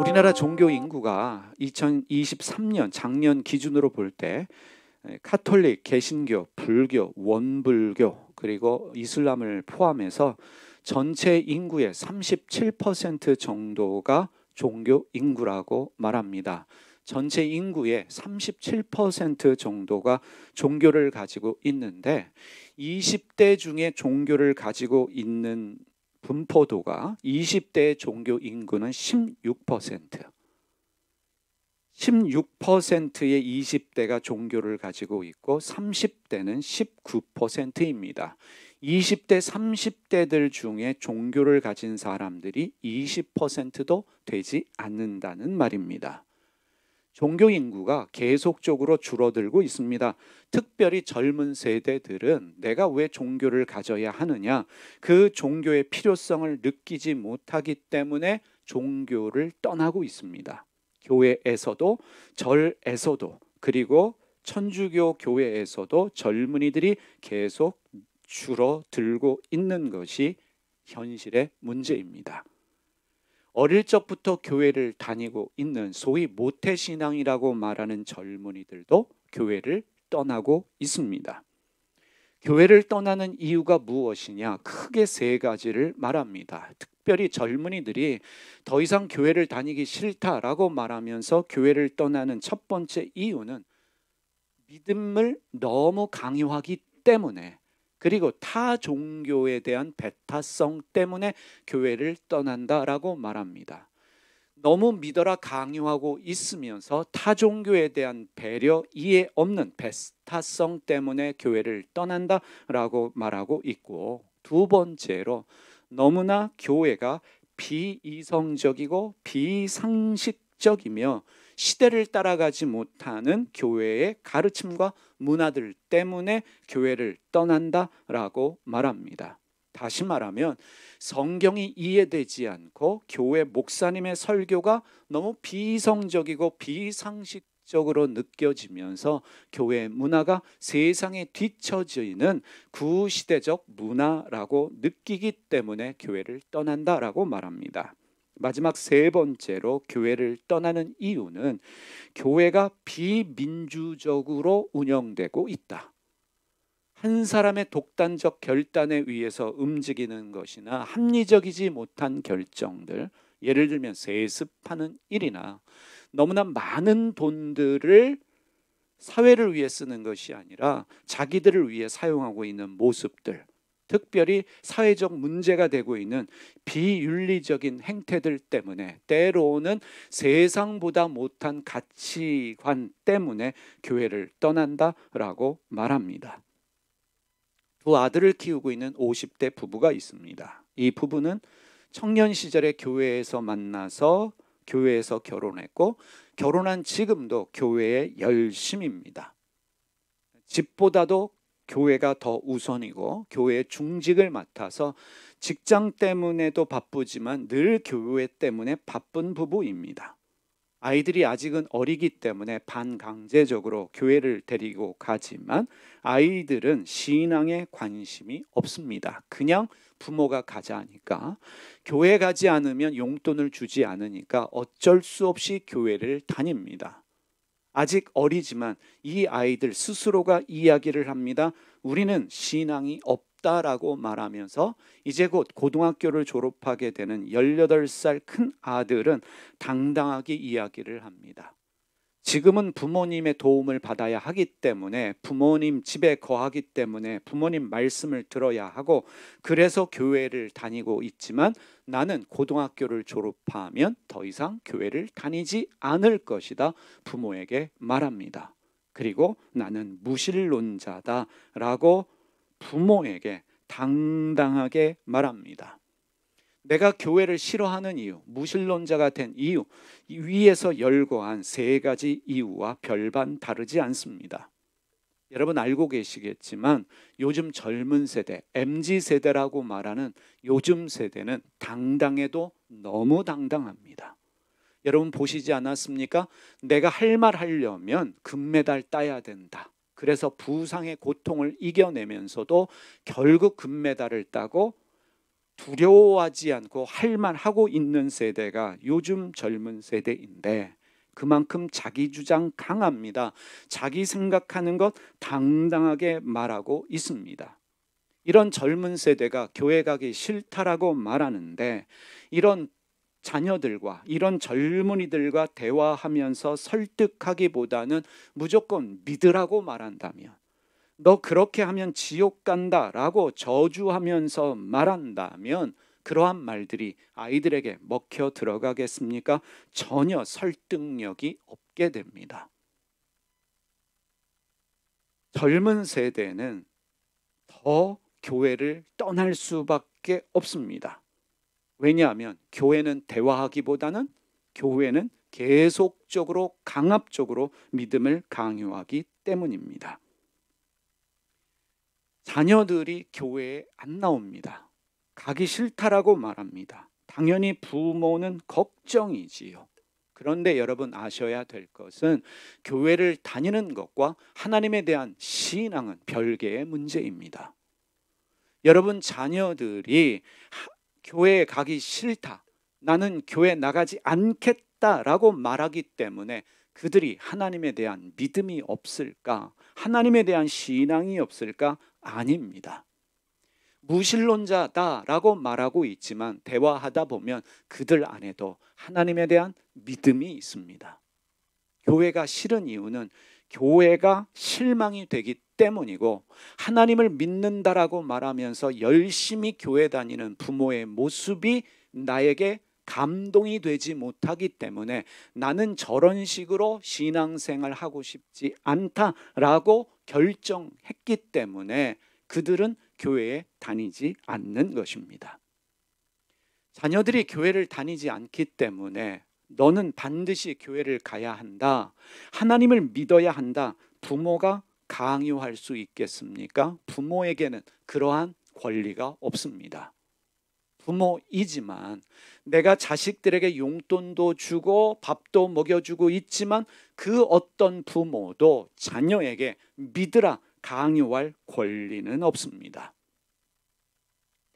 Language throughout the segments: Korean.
우리나라 종교 인구가 2023년 작년 기준으로 볼 때 카톨릭, 개신교, 불교, 원불교 그리고 이슬람을 포함해서 전체 인구의 37% 정도가 종교 인구라고 말합니다. 전체 인구의 37% 정도가 종교를 가지고 있는데 20대 중에 종교를 가지고 있는 분포도가 20대 종교 인구는 16%. 16%의 20대가 종교를 가지고 있고 30대는 19%입니다. 20대, 30대들 중에 종교를 가진 사람들이 20%도 되지 않는다는 말입니다. 종교 인구가 계속적으로 줄어들고 있습니다. 특별히 젊은 세대들은 내가 왜 종교를 가져야 하느냐, 그 종교의 필요성을 느끼지 못하기 때문에 종교를 떠나고 있습니다. 교회에서도 절에서도 그리고 천주교 교회에서도 젊은이들이 계속 줄어들고 있는 것이 현실의 문제입니다. 어릴 적부터 교회를 다니고 있는 소위 모태 신앙이라고 말하는 젊은이들도 교회를 떠나고 있습니다. 교회를 떠나는 이유가 무엇이냐? 크게 세 가지를 말합니다. 특별히 젊은이들이 더 이상 교회를 다니기 싫다라고 말하면서 교회를 떠나는 첫 번째 이유는 믿음을 너무 강요하기 때문에 그리고 타 종교에 대한 배타성 때문에 교회를 떠난다라고 말합니다. 너무 믿어라 강요하고 있으면서 타 종교에 대한 배려 이해 없는 배타성 때문에 교회를 떠난다라고 말하고 있고 두 번째로 너무나 교회가 비이성적이고 비상식적이며 시대를 따라가지 못하는 교회의 가르침과 문화들 때문에 교회를 떠난다라고 말합니다. 다시 말하면 성경이 이해되지 않고 교회 목사님의 설교가 너무 비이성적이고 비상식 적으로 느껴지면서 교회 문화가 세상에 뒤처지는 구시대적 문화라고 느끼기 때문에 교회를 떠난다라고 말합니다. 마지막 세 번째로 교회를 떠나는 이유는 교회가 비민주적으로 운영되고 있다. 한 사람의 독단적 결단에 의해서 움직이는 것이나 합리적이지 못한 결정들, 예를 들면 세습하는 일이나 너무나 많은 돈들을 사회를 위해 쓰는 것이 아니라 자기들을 위해 사용하고 있는 모습들, 특별히 사회적 문제가 되고 있는 비윤리적인 행태들 때문에 때로는 세상보다 못한 가치관 때문에 교회를 떠난다라고 말합니다. 두 아들을 키우고 있는 50대 부부가 있습니다. 이 부부는 청년 시절에 교회에서 만나서 교회에서 결혼했고 결혼한 지금도 교회의 열심입니다. 집보다도 교회가 더 우선이고 교회의 중직을 맡아서 직장 때문에도 바쁘지만 늘 교회 때문에 바쁜 부부입니다. 아이들이 아직은 어리기 때문에 반강제적으로 교회를 데리고 가지만 아이들은 신앙에 관심이 없습니다. 그냥 부모가 가자니까 교회 가지 않으면 용돈을 주지 않으니까 어쩔 수 없이 교회를 다닙니다. 아직 어리지만 이 아이들 스스로가 이야기를 합니다. 우리는 신앙이 없다라고 말하면서 이제 곧 고등학교를 졸업하게 되는 18살 큰 아들은 당당하게 이야기를 합니다. 지금은 부모님의 도움을 받아야 하기 때문에 부모님 집에 거하기 때문에 부모님 말씀을 들어야 하고 그래서 교회를 다니고 있지만 나는 고등학교를 졸업하면 더 이상 교회를 다니지 않을 것이다. 부모에게 말합니다. 그리고 나는 무신론자다. 라고 부모에게 당당하게 말합니다. 내가 교회를 싫어하는 이유, 무신론자가 된 이유, 위에서 열거한 세 가지 이유와 별반 다르지 않습니다. 여러분 알고 계시겠지만 요즘 젊은 세대, MZ 세대라고 말하는 요즘 세대는 당당해도 너무 당당합니다. 여러분 보시지 않았습니까? 내가 할 말 하려면 금메달 따야 된다. 그래서 부상의 고통을 이겨내면서도 결국 금메달을 따고 두려워하지 않고 할 말 하고 있는 세대가 요즘 젊은 세대인데 그만큼 자기 주장 강합니다. 자기 생각하는 것 당당하게 말하고 있습니다. 이런 젊은 세대가 교회 가기 싫다라고 말하는데 이런 자녀들과 이런 젊은이들과 대화하면서 설득하기보다는 무조건 믿으라고 말한다면 너 그렇게 하면 지옥 간다라고 저주하면서 말한다면 그러한 말들이 아이들에게 먹혀 들어가겠습니까? 전혀 설득력이 없게 됩니다. 젊은 세대는 더 교회를 떠날 수밖에 없습니다. 왜냐하면 교회는 대화하기보다는 교회는 계속적으로 강압적으로 믿음을 강요하기 때문입니다. 자녀들이 교회에 안 나옵니다. 가기 싫다라고 말합니다. 당연히 부모는 걱정이지요. 그런데 여러분 아셔야 될 것은 교회를 다니는 것과 하나님에 대한 신앙은 별개의 문제입니다. 여러분 자녀들이 교회에 가기 싫다. 나는 교회 나가지 않겠다라고 말하기 때문에 그들이 하나님에 대한 믿음이 없을까? 하나님에 대한 신앙이 없을까? 아닙니다. 무신론자다라고 말하고 있지만 대화하다 보면 그들 안에도 하나님에 대한 믿음이 있습니다. 교회가 싫은 이유는 교회가 실망이 되기 때문이고 하나님을 믿는다라고 말하면서 열심히 교회 다니는 부모의 모습이 나에게 감동이 되지 못하기 때문에 나는 저런 식으로 신앙생활 하고 싶지 않다라고 결정했기 때문에 그들은 교회에 다니지 않는 것입니다. 자녀들이 교회를 다니지 않기 때문에 너는 반드시 교회를 가야 한다. 하나님을 믿어야 한다. 부모가 강요할 수 있겠습니까? 부모에게는 그러한 권리가 없습니다. 부모이지만 내가 자식들에게 용돈도 주고 밥도 먹여주고 있지만 그 어떤 부모도 자녀에게 믿으라 강요할 권리는 없습니다.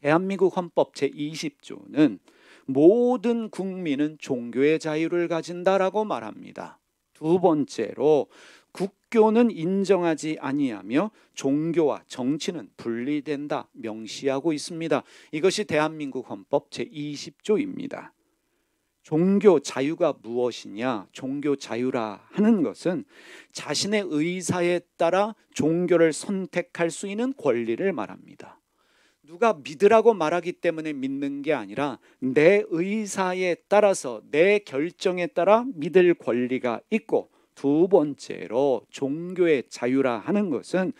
대한민국 헌법 제20조는 모든 국민은 종교의 자유를 가진다라고 말합니다. 두 번째로 국교는 인정하지 아니하며 종교와 정치는 분리된다 명시하고 있습니다. 이것이 대한민국 헌법 제20조입니다. 종교 자유가 무엇이냐? 종교 자유라 하는 것은 자신의 의사에 따라 종교를 선택할 수 있는 권리를 말합니다. 누가 믿으라고 말하기 때문에 믿는 게 아니라 내 의사에 따라서 내 결정에 따라 믿을 권리가 있고 두 번째로 종교의 자유라 하는 것은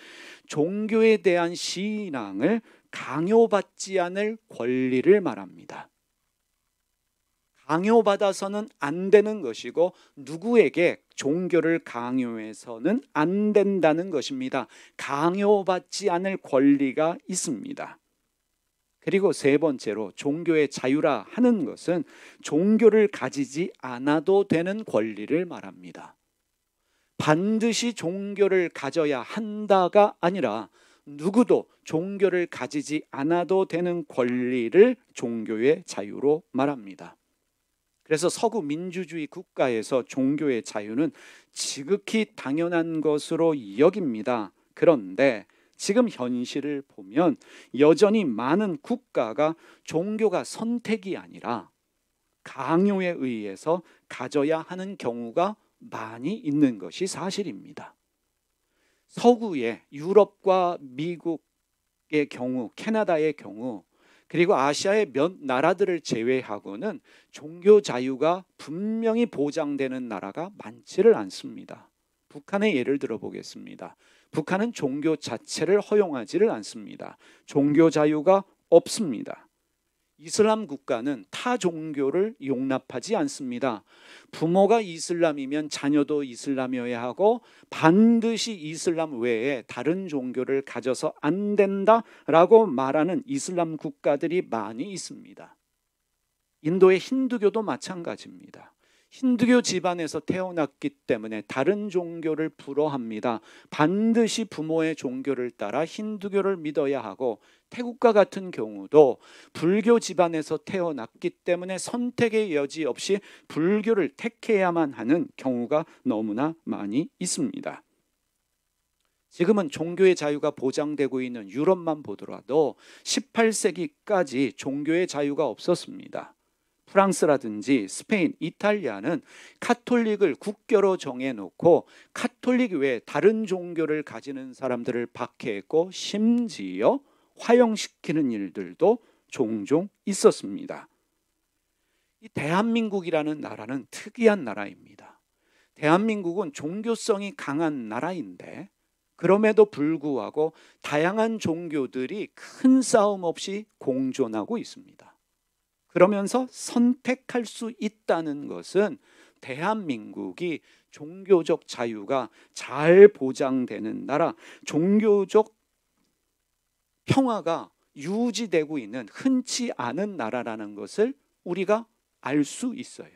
종교에 대한 신앙을 강요받지 않을 권리를 말합니다. 강요받아서는 안 되는 것이고 누구에게 종교를 강요해서는 안 된다는 것입니다. 강요받지 않을 권리가 있습니다. 그리고 세 번째로 종교의 자유라 하는 것은 종교를 가지지 않아도 되는 권리를 말합니다. 반드시 종교를 가져야 한다가 아니라 누구도 종교를 가지지 않아도 되는 권리를 종교의 자유로 말합니다. 그래서 서구 민주주의 국가에서 종교의 자유는 지극히 당연한 것으로 여깁니다. 그런데 지금 현실을 보면 여전히 많은 국가가 종교가 선택이 아니라 강요에 의해서 가져야 하는 경우가 많이 있는 것이 사실입니다. 서구의 유럽과 미국의 경우, 캐나다의 경우 그리고 아시아의 몇 나라들을 제외하고는 종교 자유가 분명히 보장되는 나라가 많지를 않습니다. 북한의 예를 들어보겠습니다. 북한은 종교 자체를 허용하지를 않습니다. 종교 자유가 없습니다. 이슬람 국가는 타 종교를 용납하지 않습니다. 부모가 이슬람이면 자녀도 이슬람이어야 하고 반드시 이슬람 외에 다른 종교를 가져서 안 된다라고 말하는 이슬람 국가들이 많이 있습니다. 인도의 힌두교도 마찬가지입니다. 힌두교 집안에서 태어났기 때문에 다른 종교를 불허합니다. 반드시 부모의 종교를 따라 힌두교를 믿어야 하고 태국과 같은 경우도 불교 집안에서 태어났기 때문에 선택의 여지 없이 불교를 택해야만 하는 경우가 너무나 많이 있습니다. 지금은 종교의 자유가 보장되고 있는 유럽만 보더라도 18세기까지 종교의 자유가 없었습니다. 프랑스라든지 스페인, 이탈리아는 카톨릭을 국교로 정해놓고 카톨릭 외에 다른 종교를 가지는 사람들을 박해했고 심지어 화형시키는 일들도 종종 있었습니다. 이 대한민국이라는 나라는 특이한 나라입니다. 대한민국은 종교성이 강한 나라인데 그럼에도 불구하고 다양한 종교들이 큰 싸움 없이 공존하고 있습니다. 그러면서 선택할 수 있다는 것은 대한민국이 종교적 자유가 잘 보장되는 나라, 종교적 평화가 유지되고 있는 흔치 않은 나라라는 것을 우리가 알 수 있어요.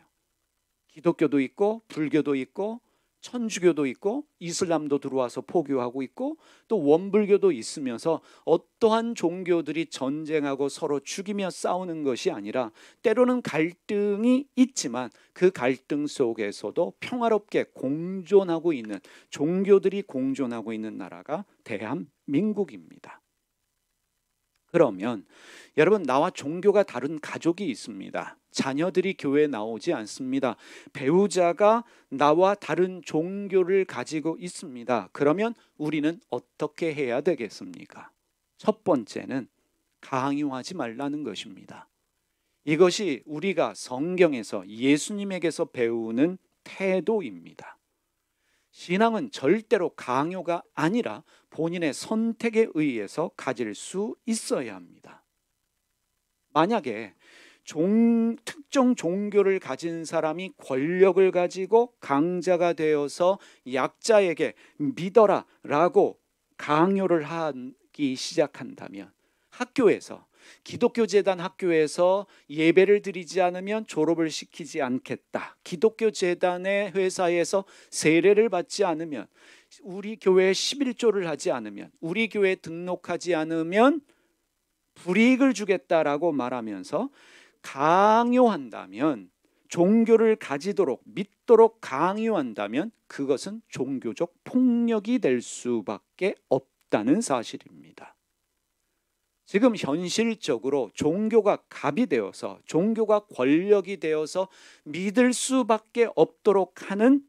기독교도 있고 불교도 있고 천주교도 있고 이슬람도 들어와서 포교하고 있고 또 원불교도 있으면서 어떠한 종교들이 전쟁하고 서로 죽이며 싸우는 것이 아니라 때로는 갈등이 있지만 그 갈등 속에서도 평화롭게 공존하고 있는 종교들이 공존하고 있는 나라가 대한민국입니다. 그러면 여러분 나와 종교가 다른 가족이 있습니다. 자녀들이 교회에 나오지 않습니다. 배우자가 나와 다른 종교를 가지고 있습니다. 그러면 우리는 어떻게 해야 되겠습니까? 첫 번째는 강요하지 말라는 것입니다. 이것이 우리가 성경에서 예수님에게서 배우는 태도입니다. 신앙은 절대로 강요가 아니라 본인의 선택에 의해서 가질 수 있어야 합니다. 만약에 종, 특정 종교를 가진 사람이 권력을 가지고 강자가 되어서 약자에게 믿어라 라고 강요를 하기 시작한다면 학교에서 기독교 재단 학교에서 예배를 드리지 않으면 졸업을 시키지 않겠다. 기독교 재단의 회사에서 세례를 받지 않으면 우리 교회에 11조를 하지 않으면 우리 교회에 등록하지 않으면 불이익을 주겠다라고 말하면서 강요한다면 종교를 가지도록 믿도록 강요한다면 그것은 종교적 폭력이 될 수밖에 없다는 사실입니다. 지금 현실적으로 종교가 갑이 되어서 종교가 권력이 되어서 믿을 수밖에 없도록 하는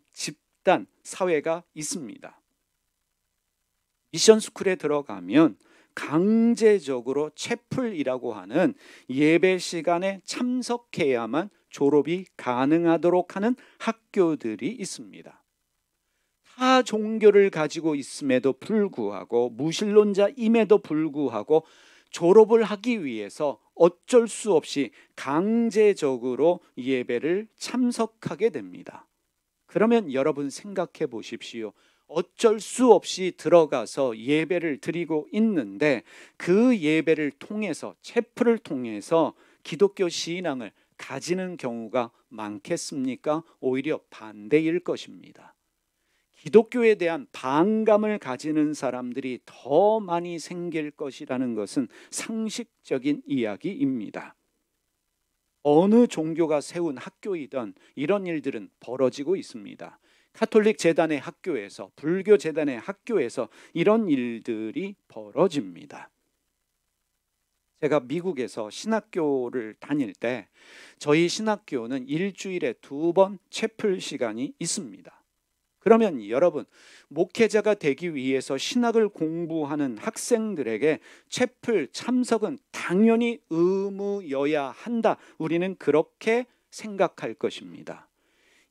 집단, 사회가 있습니다. 미션 스쿨에 들어가면 강제적으로 채플이라고 하는 예배 시간에 참석해야만 졸업이 가능하도록 하는 학교들이 있습니다. 타 종교를 가지고 있음에도 불구하고 무신론자임에도 불구하고 졸업을 하기 위해서 어쩔 수 없이 강제적으로 예배를 참석하게 됩니다. 그러면 여러분 생각해 보십시오. 어쩔 수 없이 들어가서 예배를 드리고 있는데 그 예배를 통해서 체프를 통해서 기독교 신앙을 가지는 경우가 많겠습니까? 오히려 반대일 것입니다. 기독교에 대한 반감을 가지는 사람들이 더 많이 생길 것이라는 것은 상식적인 이야기입니다. 어느 종교가 세운 학교이든 이런 일들은 벌어지고 있습니다. 카톨릭 재단의 학교에서 불교 재단의 학교에서 이런 일들이 벌어집니다. 제가 미국에서 신학교를 다닐 때 저희 신학교는 일주일에 두 번 채플 시간이 있습니다. 그러면 여러분, 목회자가 되기 위해서 신학을 공부하는 학생들에게 채플 참석은 당연히 의무여야 한다. 우리는 그렇게 생각할 것입니다.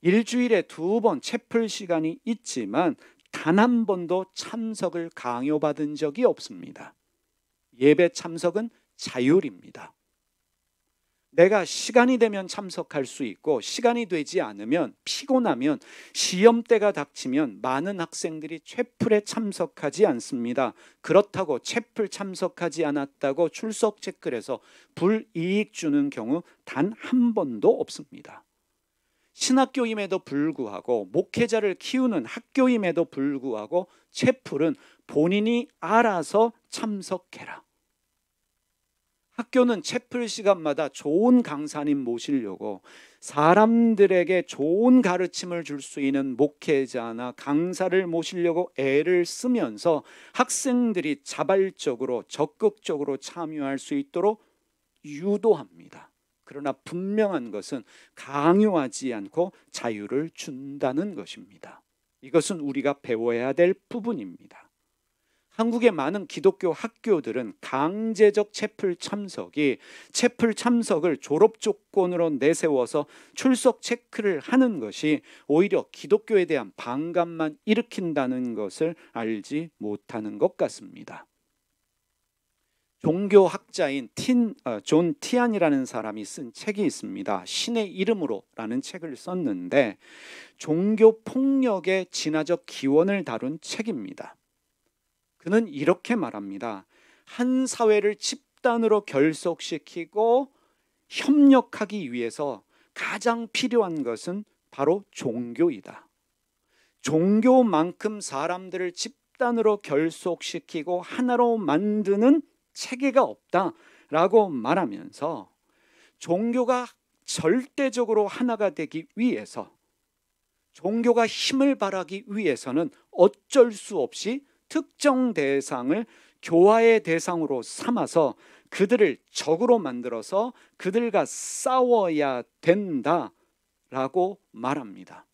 일주일에 두 번 채플 시간이 있지만 단 한 번도 참석을 강요받은 적이 없습니다. 예배 참석은 자율입니다. 내가 시간이 되면 참석할 수 있고 시간이 되지 않으면 피곤하면 시험 때가 닥치면 많은 학생들이 채플에 참석하지 않습니다. 그렇다고 채플 참석하지 않았다고 출석 체크해서 불이익 주는 경우 단 한 번도 없습니다. 신학교임에도 불구하고 목회자를 키우는 학교임에도 불구하고 채플은 본인이 알아서 참석해라. 학교는 채플 시간마다 좋은 강사님 모시려고 사람들에게 좋은 가르침을 줄 수 있는 목회자나 강사를 모시려고 애를 쓰면서 학생들이 자발적으로 적극적으로 참여할 수 있도록 유도합니다. 그러나 분명한 것은 강요하지 않고 자유를 준다는 것입니다. 이것은 우리가 배워야 될 부분입니다. 한국의 많은 기독교 학교들은 강제적 채플 참석이 채플 참석을 졸업 조건으로 내세워서 출석 체크를 하는 것이 오히려 기독교에 대한 반감만 일으킨다는 것을 알지 못하는 것 같습니다. 종교학자인 틴, 어, 티안이라는 사람이 쓴 책이 있습니다. 신의 이름으로라는 책을 썼는데 종교 폭력의 진화적 기원을 다룬 책입니다. 그는 이렇게 말합니다. 한 사회를 집단으로 결속시키고 협력하기 위해서 가장 필요한 것은 바로 종교이다. 종교만큼 사람들을 집단으로 결속시키고 하나로 만드는 체계가 없다라고 말하면서 종교가 절대적으로 하나가 되기 위해서 종교가 힘을 발하기 위해서는 어쩔 수 없이 특정 대상을 교화의 대상으로 삼아서 그들을 적으로 만들어서 그들과 싸워야 된다라고 말합니다.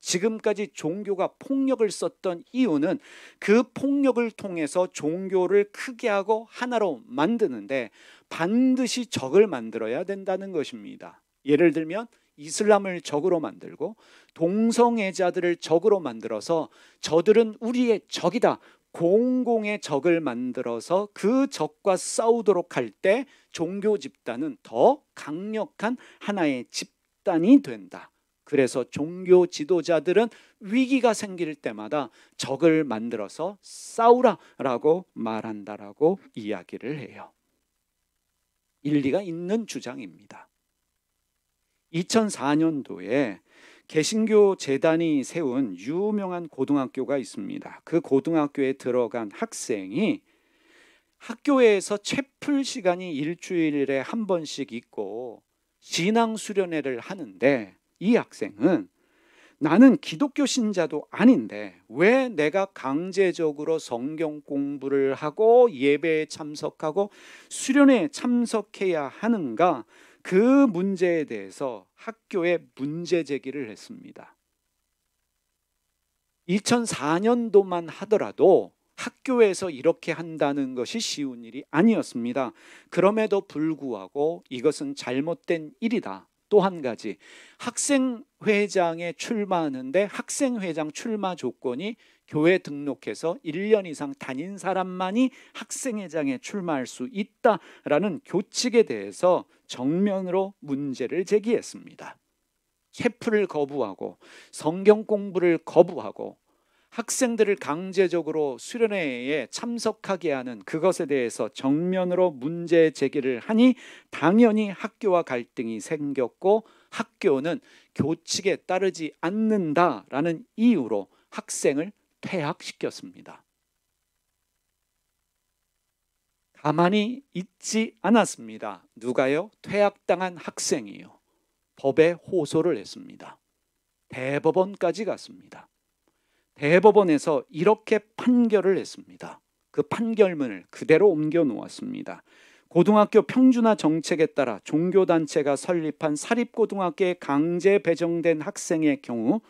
지금까지 종교가 폭력을 썼던 이유는 그 폭력을 통해서 종교를 크게 하고 하나로 만드는데 반드시 적을 만들어야 된다는 것입니다. 예를 들면 이슬람을 적으로 만들고 동성애자들을 적으로 만들어서 저들은 우리의 적이다. 공공의 적을 만들어서 그 적과 싸우도록 할 때 종교 집단은 더 강력한 하나의 집단이 된다. 그래서 종교 지도자들은 위기가 생길 때마다 적을 만들어서 싸우라라고 말한다라고 이야기를 해요. 일리가 있는 주장입니다. 2004년도에 개신교 재단이 세운 유명한 고등학교가 있습니다. 그 고등학교에 들어간 학생이 학교에서 채플 시간이 일주일에 한 번씩 있고 신앙 수련회를 하는데 이 학생은 나는 기독교 신자도 아닌데 왜 내가 강제적으로 성경 공부를 하고 예배에 참석하고 수련회에 참석해야 하는가? 그 문제에 대해서 학교에 문제 제기를 했습니다. 2004년도만 하더라도 학교에서 이렇게 한다는 것이 쉬운 일이 아니었습니다. 그럼에도 불구하고 이것은 잘못된 일이다. 또 한 가지 학생회장에 출마하는데 학생회장 출마 조건이 교회 등록해서 1년 이상 다닌 사람만이 학생회장에 출마할 수 있다라는 교칙에 대해서 정면으로 문제를 제기했습니다. 체프를 거부하고 성경 공부를 거부하고 학생들을 강제적으로 수련회에 참석하게 하는 그것에 대해서 정면으로 문제 제기를 하니 당연히 학교와 갈등이 생겼고 학교는 교칙에 따르지 않는다라는 이유로 학생을 퇴학시켰습니다. 가만히 있지 않았습니다. 누가요? 퇴학당한 학생이요. 법에 호소를 했습니다. 대법원까지 갔습니다. 대법원에서 이렇게 판결을 했습니다. 그 판결문을 그대로 옮겨 놓았습니다. 고등학교 평준화 정책에 따라 종교단체가 설립한 사립고등학교에 강제 배정된 학생의 경우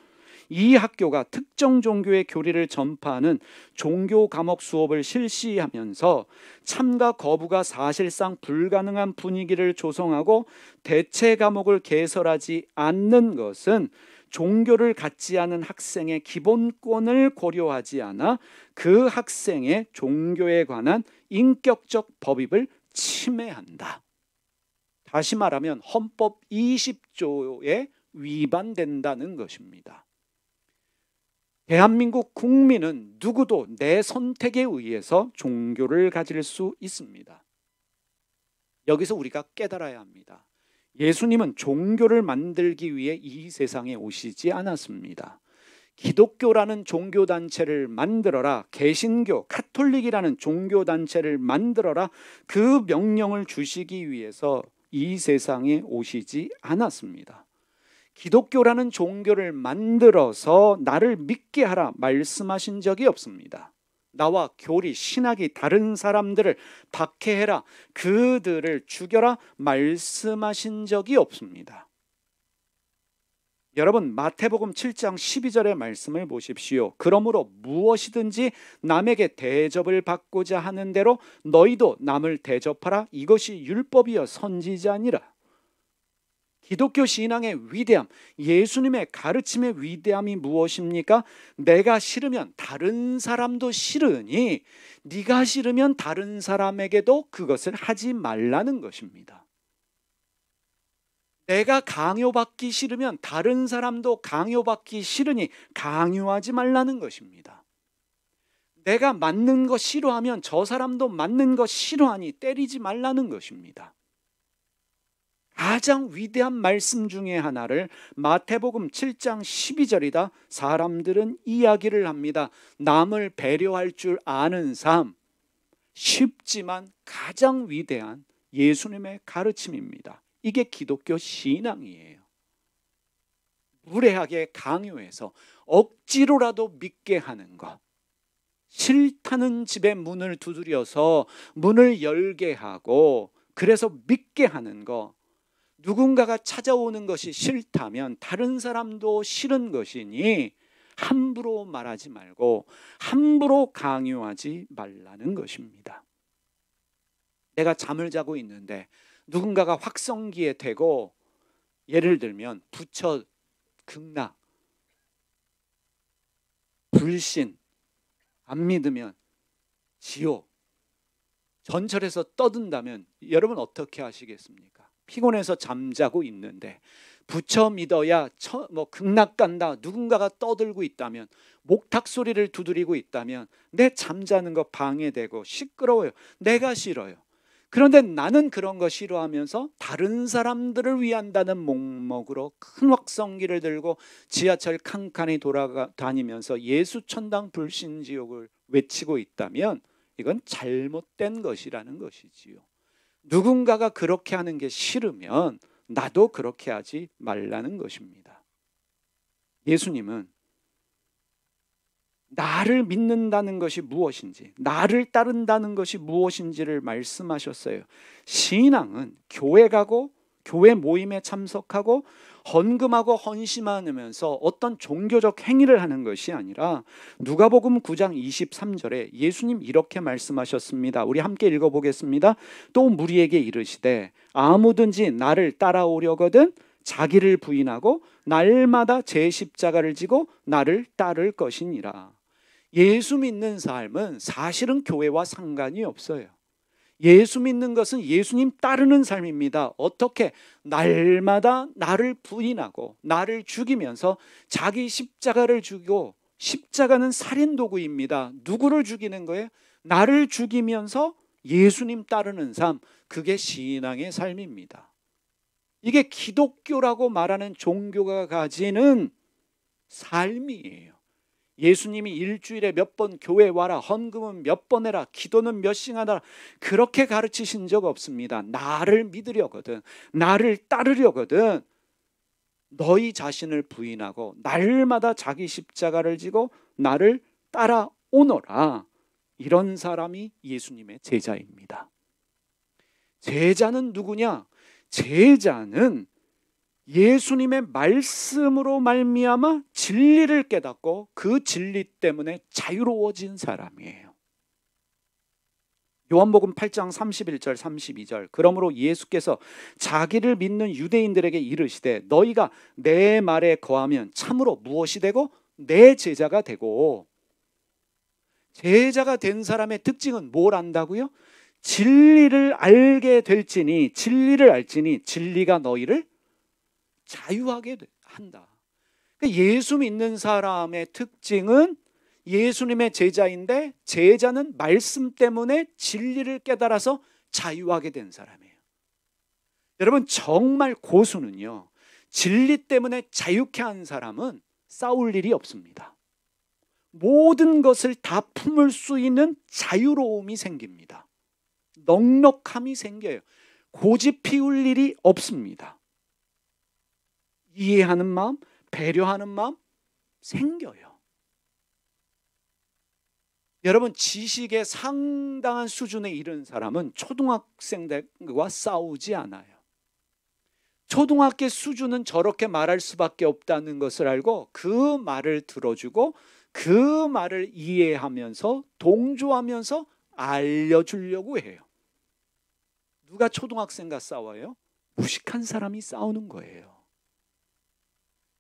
이 학교가 특정 종교의 교리를 전파하는 종교 감옥 수업을 실시하면서 참가 거부가 사실상 불가능한 분위기를 조성하고 대체 감옥을 개설하지 않는 것은 종교를 갖지 않은 학생의 기본권을 고려하지 않아 그 학생의 종교에 관한 인격적 법입을 침해한다. 다시 말하면 헌법 20조에 위반된다는 것입니다. 대한민국 국민은 누구도 내 선택에 의해서 종교를 가질 수 있습니다. 여기서 우리가 깨달아야 합니다. 예수님은 종교를 만들기 위해 이 세상에 오시지 않았습니다. 기독교라는 종교 단체를 만들어라, 개신교, 카톨릭이라는 종교 단체를 만들어라 그 명령을 주시기 위해서 이 세상에 오시지 않았습니다. 기독교라는 종교를 만들어서 나를 믿게 하라 말씀하신 적이 없습니다. 나와 교리, 신학이 다른 사람들을 박해해라, 그들을 죽여라 말씀하신 적이 없습니다. 여러분, 마태복음 7장 12절의 말씀을 보십시오. 그러므로 무엇이든지 남에게 대접을 받고자 하는 대로 너희도 남을 대접하라. 이것이 율법이여 선지자니라. 기독교 신앙의 위대함, 예수님의 가르침의 위대함이 무엇입니까? 내가 싫으면 다른 사람도 싫으니 네가 싫으면 다른 사람에게도 그것을 하지 말라는 것입니다. 내가 강요받기 싫으면 다른 사람도 강요받기 싫으니 강요하지 말라는 것입니다. 내가 맞는 거 싫어하면 저 사람도 맞는 거 싫어하니 때리지 말라는 것입니다. 가장 위대한 말씀 중에 하나를 마태복음 7장 12절이다. 사람들은 이야기를 합니다. 남을 배려할 줄 아는 삶. 쉽지만 가장 위대한 예수님의 가르침입니다. 이게 기독교 신앙이에요. 무례하게 강요해서 억지로라도 믿게 하는 것. 싫다는 집의 문을 두드려서 문을 열게 하고 그래서 믿게 하는 거 누군가가 찾아오는 것이 싫다면 다른 사람도 싫은 것이니 함부로 말하지 말고 함부로 강요하지 말라는 것입니다. 내가 잠을 자고 있는데 누군가가 확성기에 대고 예를 들면 부처 극락 불신 안 믿으면 지옥 전철에서 떠든다면 여러분 어떻게 하시겠습니까? 피곤해서 잠자고 있는데 부처 믿어야 처, 뭐 극락 간다 누군가가 떠들고 있다면 목탁 소리를 두드리고 있다면 내 잠자는 거 방해되고 시끄러워요. 내가 싫어요. 그런데 나는 그런 거 싫어하면서 다른 사람들을 위한다는 목목으로 큰 확성기를 들고 지하철 칸칸이 돌아다니면서 예수 천당 불신 지옥을 외치고 있다면 이건 잘못된 것이라는 것이지요. 누군가가 그렇게 하는 게 싫으면 나도 그렇게 하지 말라는 것입니다. 예수님은 나를 믿는다는 것이 무엇인지, 나를 따른다는 것이 무엇인지를 말씀하셨어요. 신앙은 교회 가고, 교회 모임에 참석하고, 헌금하고 헌신하면서 어떤 종교적 행위를 하는 것이 아니라 누가복음 9장 23절에 예수님 이렇게 말씀하셨습니다. 우리 함께 읽어 보겠습니다. 또 무리에게 이르시되 아무든지 나를 따라오려거든 자기를 부인하고 날마다 제 십자가를 지고 나를 따를 것이니라. 예수 믿는 삶은 사실은 교회와 상관이 없어요. 예수 믿는 것은 예수님 따르는 삶입니다. 어떻게 날마다 나를 부인하고 나를 죽이면서 자기 십자가를 죽이고 십자가는 살인 도구입니다. 누구를 죽이는 거예요? 나를 죽이면서 예수님 따르는 삶. 그게 신앙의 삶입니다. 이게 기독교라고 말하는 종교가 가지는 삶이에요. 예수님이 일주일에 몇 번 교회 와라, 헌금은 몇 번 해라, 기도는 몇 시간하라 그렇게 가르치신 적 없습니다. 나를 믿으려거든, 나를 따르려거든. 너희 자신을 부인하고 날마다 자기 십자가를 지고 나를 따라오너라. 이런 사람이 예수님의 제자입니다. 제자는 누구냐? 제자는 예수님의 말씀으로 말미암아 진리를 깨닫고 그 진리 때문에 자유로워진 사람이에요. 요한복음 8장 31절 32절 그러므로 예수께서 자기를 믿는 유대인들에게 이르시되 너희가 내 말에 거하면 참으로 무엇이 되고 내 제자가 되고 제자가 된 사람의 특징은 뭘 안다고요? 진리를 알게 될지니 진리를 알지니 진리가 너희를 자유하게 한다. 그러니까 예수 믿는 사람의 특징은 예수님의 제자인데 제자는 말씀 때문에 진리를 깨달아서 자유하게 된 사람이에요. 여러분 정말 고수는요. 진리 때문에 자유케 한 사람은 싸울 일이 없습니다. 모든 것을 다 품을 수 있는 자유로움이 생깁니다. 넉넉함이 생겨요. 고집 피울 일이 없습니다. 이해하는 마음, 배려하는 마음 생겨요. 여러분 지식의 상당한 수준에 이른 사람은 초등학생들과 싸우지 않아요. 초등학교 수준은 저렇게 말할 수밖에 없다는 것을 알고 그 말을 들어주고 그 말을 이해하면서 동조하면서 알려주려고 해요. 누가 초등학생과 싸워요? 무식한 사람이 싸우는 거예요.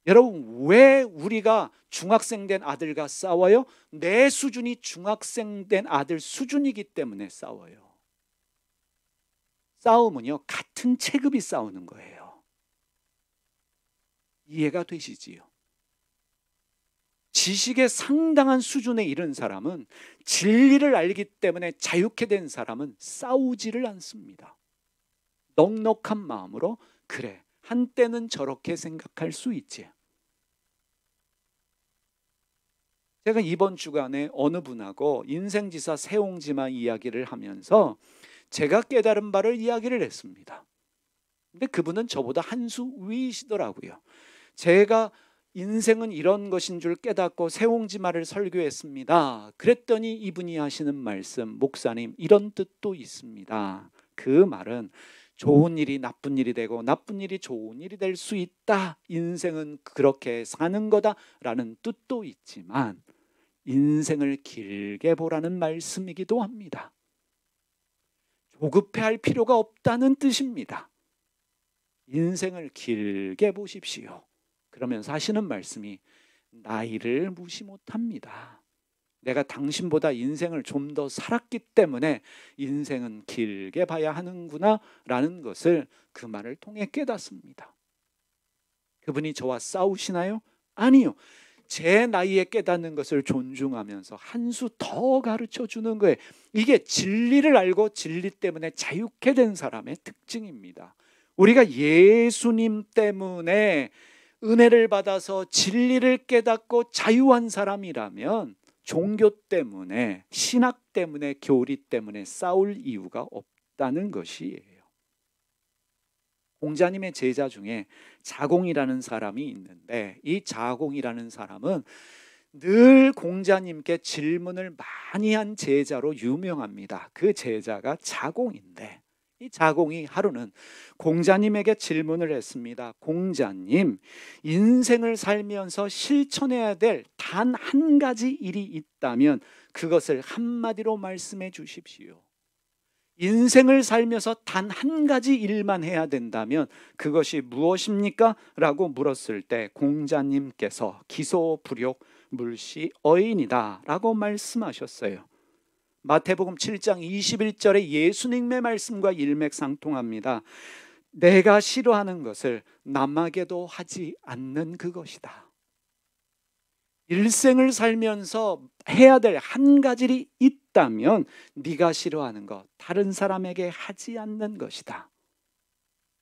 여러분 왜 우리가 중학생 된 아들과 싸워요? 내 수준이 중학생 된 아들 수준이기 때문에 싸워요. 싸움은요 같은 체급이 싸우는 거예요. 이해가 되시지요? 지식의 상당한 수준에 이른 사람은 진리를 알기 때문에 자유케 된 사람은 싸우지를 않습니다. 넉넉한 마음으로 그래 한때는 저렇게 생각할 수 있지. 제가 이번 주간에 어느 분하고 인생지사 세옹지마 이야기를 하면서 제가 깨달은 바를 이야기를 했습니다. 근데 그분은 저보다 한 수 위이시더라고요. 제가 인생은 이런 것인 줄 깨닫고 세옹지마를 설교했습니다. 그랬더니 이분이 하시는 말씀, 목사님, 이런 뜻도 있습니다. 그 말은 좋은 일이 나쁜 일이 되고 나쁜 일이 좋은 일이 될 수 있다. 인생은 그렇게 사는 거다라는 뜻도 있지만 인생을 길게 보라는 말씀이기도 합니다. 조급해할 필요가 없다는 뜻입니다. 인생을 길게 보십시오. 그러면서 하시는 말씀이 나이를 무시 못합니다. 내가 당신보다 인생을 좀 더 살았기 때문에 인생은 길게 봐야 하는구나 라는 것을 그 말을 통해 깨닫습니다. 그분이 저와 싸우시나요? 아니요. 제 나이에 깨닫는 것을 존중하면서 한 수 더 가르쳐 주는 거예요. 이게 진리를 알고 진리 때문에 자유케 된 사람의 특징입니다. 우리가 예수님 때문에 은혜를 받아서 진리를 깨닫고 자유한 사람이라면 종교 때문에 신학 때문에 교리 때문에 싸울 이유가 없다는 것이에요. 공자님의 제자 중에 자공이라는 사람이 있는데 이 자공이라는 사람은 늘 공자님께 질문을 많이 한 제자로 유명합니다. 그 제자가 자공인데 이 자공이 하루는 공자님에게 질문을 했습니다. 공자님, 인생을 살면서 실천해야 될 단 한 가지 일이 있다면 그것을 한마디로 말씀해 주십시오. 인생을 살면서 단 한 가지 일만 해야 된다면 그것이 무엇입니까? 라고 물었을 때 공자님께서 기소불욕 물시 어인이다 라고 말씀하셨어요. 마태복음 7장 21절의 예수님의 말씀과 일맥상통합니다. 내가 싫어하는 것을 남에게도 하지 않는 그것이다. 일생을 살면서 해야 될 한 가지를 잊 없다면 네가 싫어하는 것 다른 사람에게 하지 않는 것이다.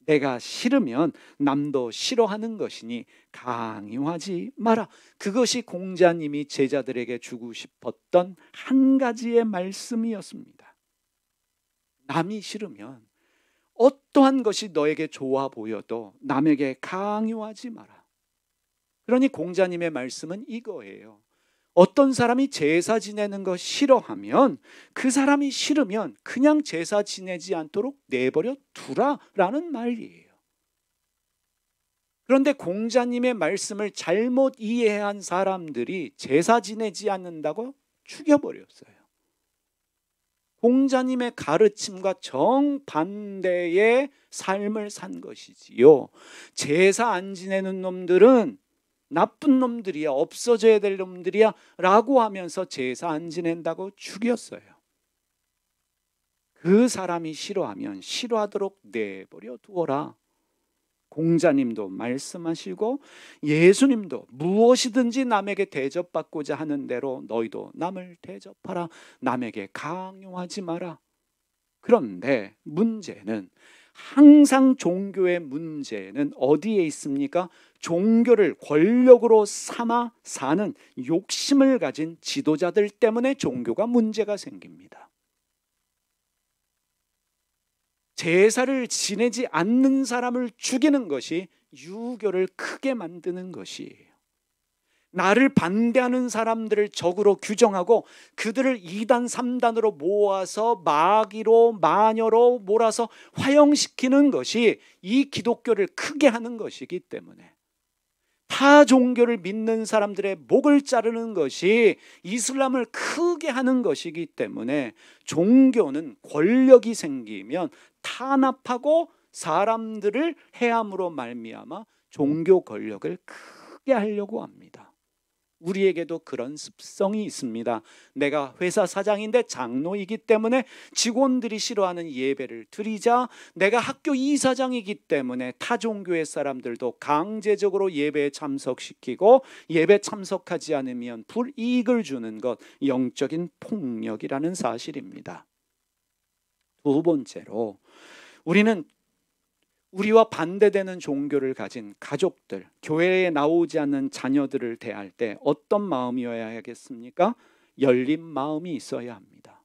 내가 싫으면 남도 싫어하는 것이니 강요하지 마라. 그것이 공자님이 제자들에게 주고 싶었던 한 가지의 말씀이었습니다. 남이 싫으면 어떠한 것이 너에게 좋아 보여도 남에게 강요하지 마라. 그러니 공자님의 말씀은 이거예요. 어떤 사람이 제사 지내는 거 싫어하면 그 사람이 싫으면 그냥 제사 지내지 않도록 내버려 두라라는 말이에요. 그런데 공자님의 말씀을 잘못 이해한 사람들이 제사 지내지 않는다고 죽여버렸어요. 공자님의 가르침과 정반대의 삶을 산 것이지요. 제사 안 지내는 놈들은 나쁜 놈들이야 없어져야 될 놈들이야 라고 하면서 제사 안 지낸다고 죽였어요. 그 사람이 싫어하면 싫어하도록 내버려 두어라. 공자님도 말씀하시고 예수님도 무엇이든지 남에게 대접받고자 하는 대로 너희도 남을 대접하라. 남에게 강요하지 마라. 그런데 문제는 항상 종교의 문제는 어디에 있습니까? 종교를 권력으로 삼아 사는 욕심을 가진 지도자들 때문에 종교가 문제가 생깁니다. 제사를 지내지 않는 사람을 죽이는 것이 유교를 크게 만드는 것이에요. 나를 반대하는 사람들을 적으로 규정하고 그들을 2단, 3단으로 모아서 마귀로, 마녀로 몰아서 화형시키는 것이 이 기독교를 크게 하는 것이기 때문에 타 종교를 믿는 사람들의 목을 자르는 것이 이슬람을 크게 하는 것이기 때문에 종교는 권력이 생기면 탄압하고 사람들을 해함으로 말미암아 종교 권력을 크게 하려고 합니다. 우리에게도 그런 습성이 있습니다. 내가 회사 사장인데 장로이기 때문에 직원들이 싫어하는 예배를 드리자. 내가 학교 이사장이기 때문에 타 종교의 사람들도 강제적으로 예배에 참석시키고 예배 참석하지 않으면 불이익을 주는 것 영적인 폭력이라는 사실입니다. 두 번째로 우리는 우리와 반대되는 종교를 가진 가족들, 교회에 나오지 않는 자녀들을 대할 때 어떤 마음이어야 하겠습니까? 열린 마음이 있어야 합니다.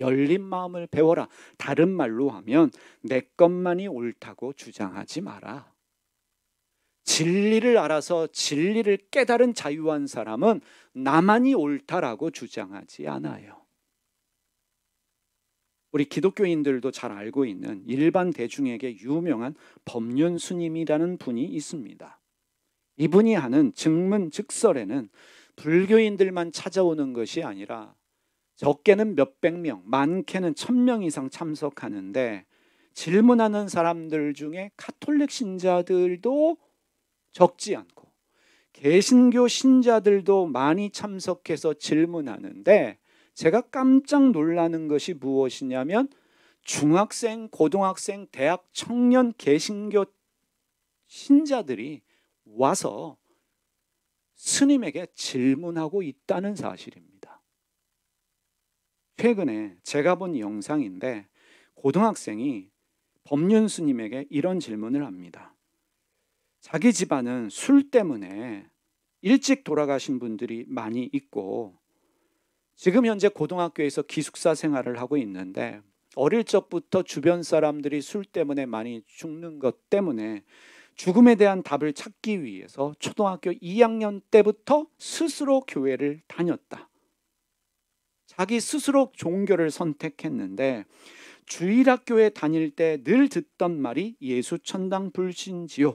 열린 마음을 배워라. 다른 말로 하면 내 것만이 옳다고 주장하지 마라. 진리를 알아서 진리를 깨달은 자유한 사람은 나만이 옳다라고 주장하지 않아요. 우리 기독교인들도 잘 알고 있는 일반 대중에게 유명한 법륜 스님이라는 분이 있습니다. 이분이 하는 증문 즉설에는 불교인들만 찾아오는 것이 아니라 적게는 몇백 명, 많게는 천명 이상 참석하는데 질문하는 사람들 중에 카톨릭 신자들도 적지 않고 개신교 신자들도 많이 참석해서 질문하는데 제가 깜짝 놀라는 것이 무엇이냐면 중학생, 고등학생, 대학 청년 개신교 신자들이 와서 스님에게 질문하고 있다는 사실입니다. 최근에 제가 본 영상인데 고등학생이 법륜 스님에게 이런 질문을 합니다. 자기 집안은 술 때문에 일찍 돌아가신 분들이 많이 있고 지금 현재 고등학교에서 기숙사 생활을 하고 있는데 어릴 적부터 주변 사람들이 술 때문에 많이 죽는 것 때문에 죽음에 대한 답을 찾기 위해서 초등학교 2학년 때부터 스스로 교회를 다녔다. 자기 스스로 종교를 선택했는데 주일학교에 다닐 때 늘 듣던 말이 예수 천당 불신지요.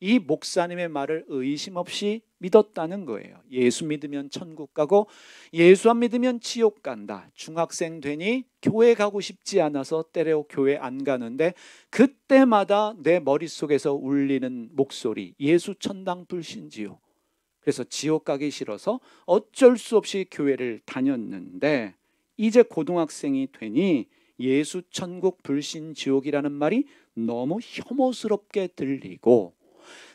이 목사님의 말을 의심 없이 믿었다는 거예요. 예수 믿으면 천국 가고 예수 안 믿으면 지옥 간다. 중학생 되니 교회 가고 싶지 않아서 때려 교회 안 가는데 그때마다 내 머릿속에서 울리는 목소리 예수 천당 불신지요. 그래서 지옥 가기 싫어서 어쩔 수 없이 교회를 다녔는데 이제 고등학생이 되니 예수 천국 불신 지옥이라는 말이 너무 혐오스럽게 들리고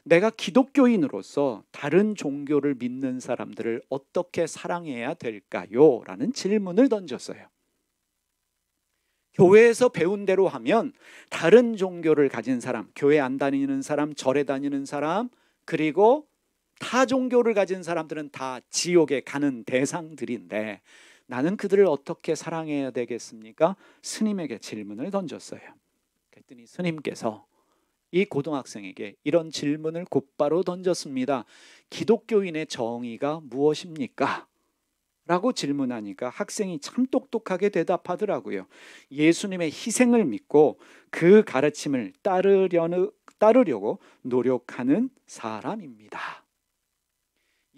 내가 기독교인으로서 다른 종교를 믿는 사람들을 어떻게 사랑해야 될까요? 라는 질문을 던졌어요. 교회에서 배운 대로 하면 다른 종교를 가진 사람, 교회 안 다니는 사람, 절에 다니는 사람, 그리고 타 종교를 가진 사람들은 다 지옥에 가는 대상들인데 나는 그들을 어떻게 사랑해야 되겠습니까? 스님에게 질문을 던졌어요. 그랬더니 스님께서 이 고등학생에게 이런 질문을 곧바로 던졌습니다. 기독교인의 정의가 무엇입니까? 라고 질문하니까 학생이 참 똑똑하게 대답하더라고요. 예수님의 희생을 믿고 그 가르침을 따르려는, 따르려고 노력하는 사람입니다.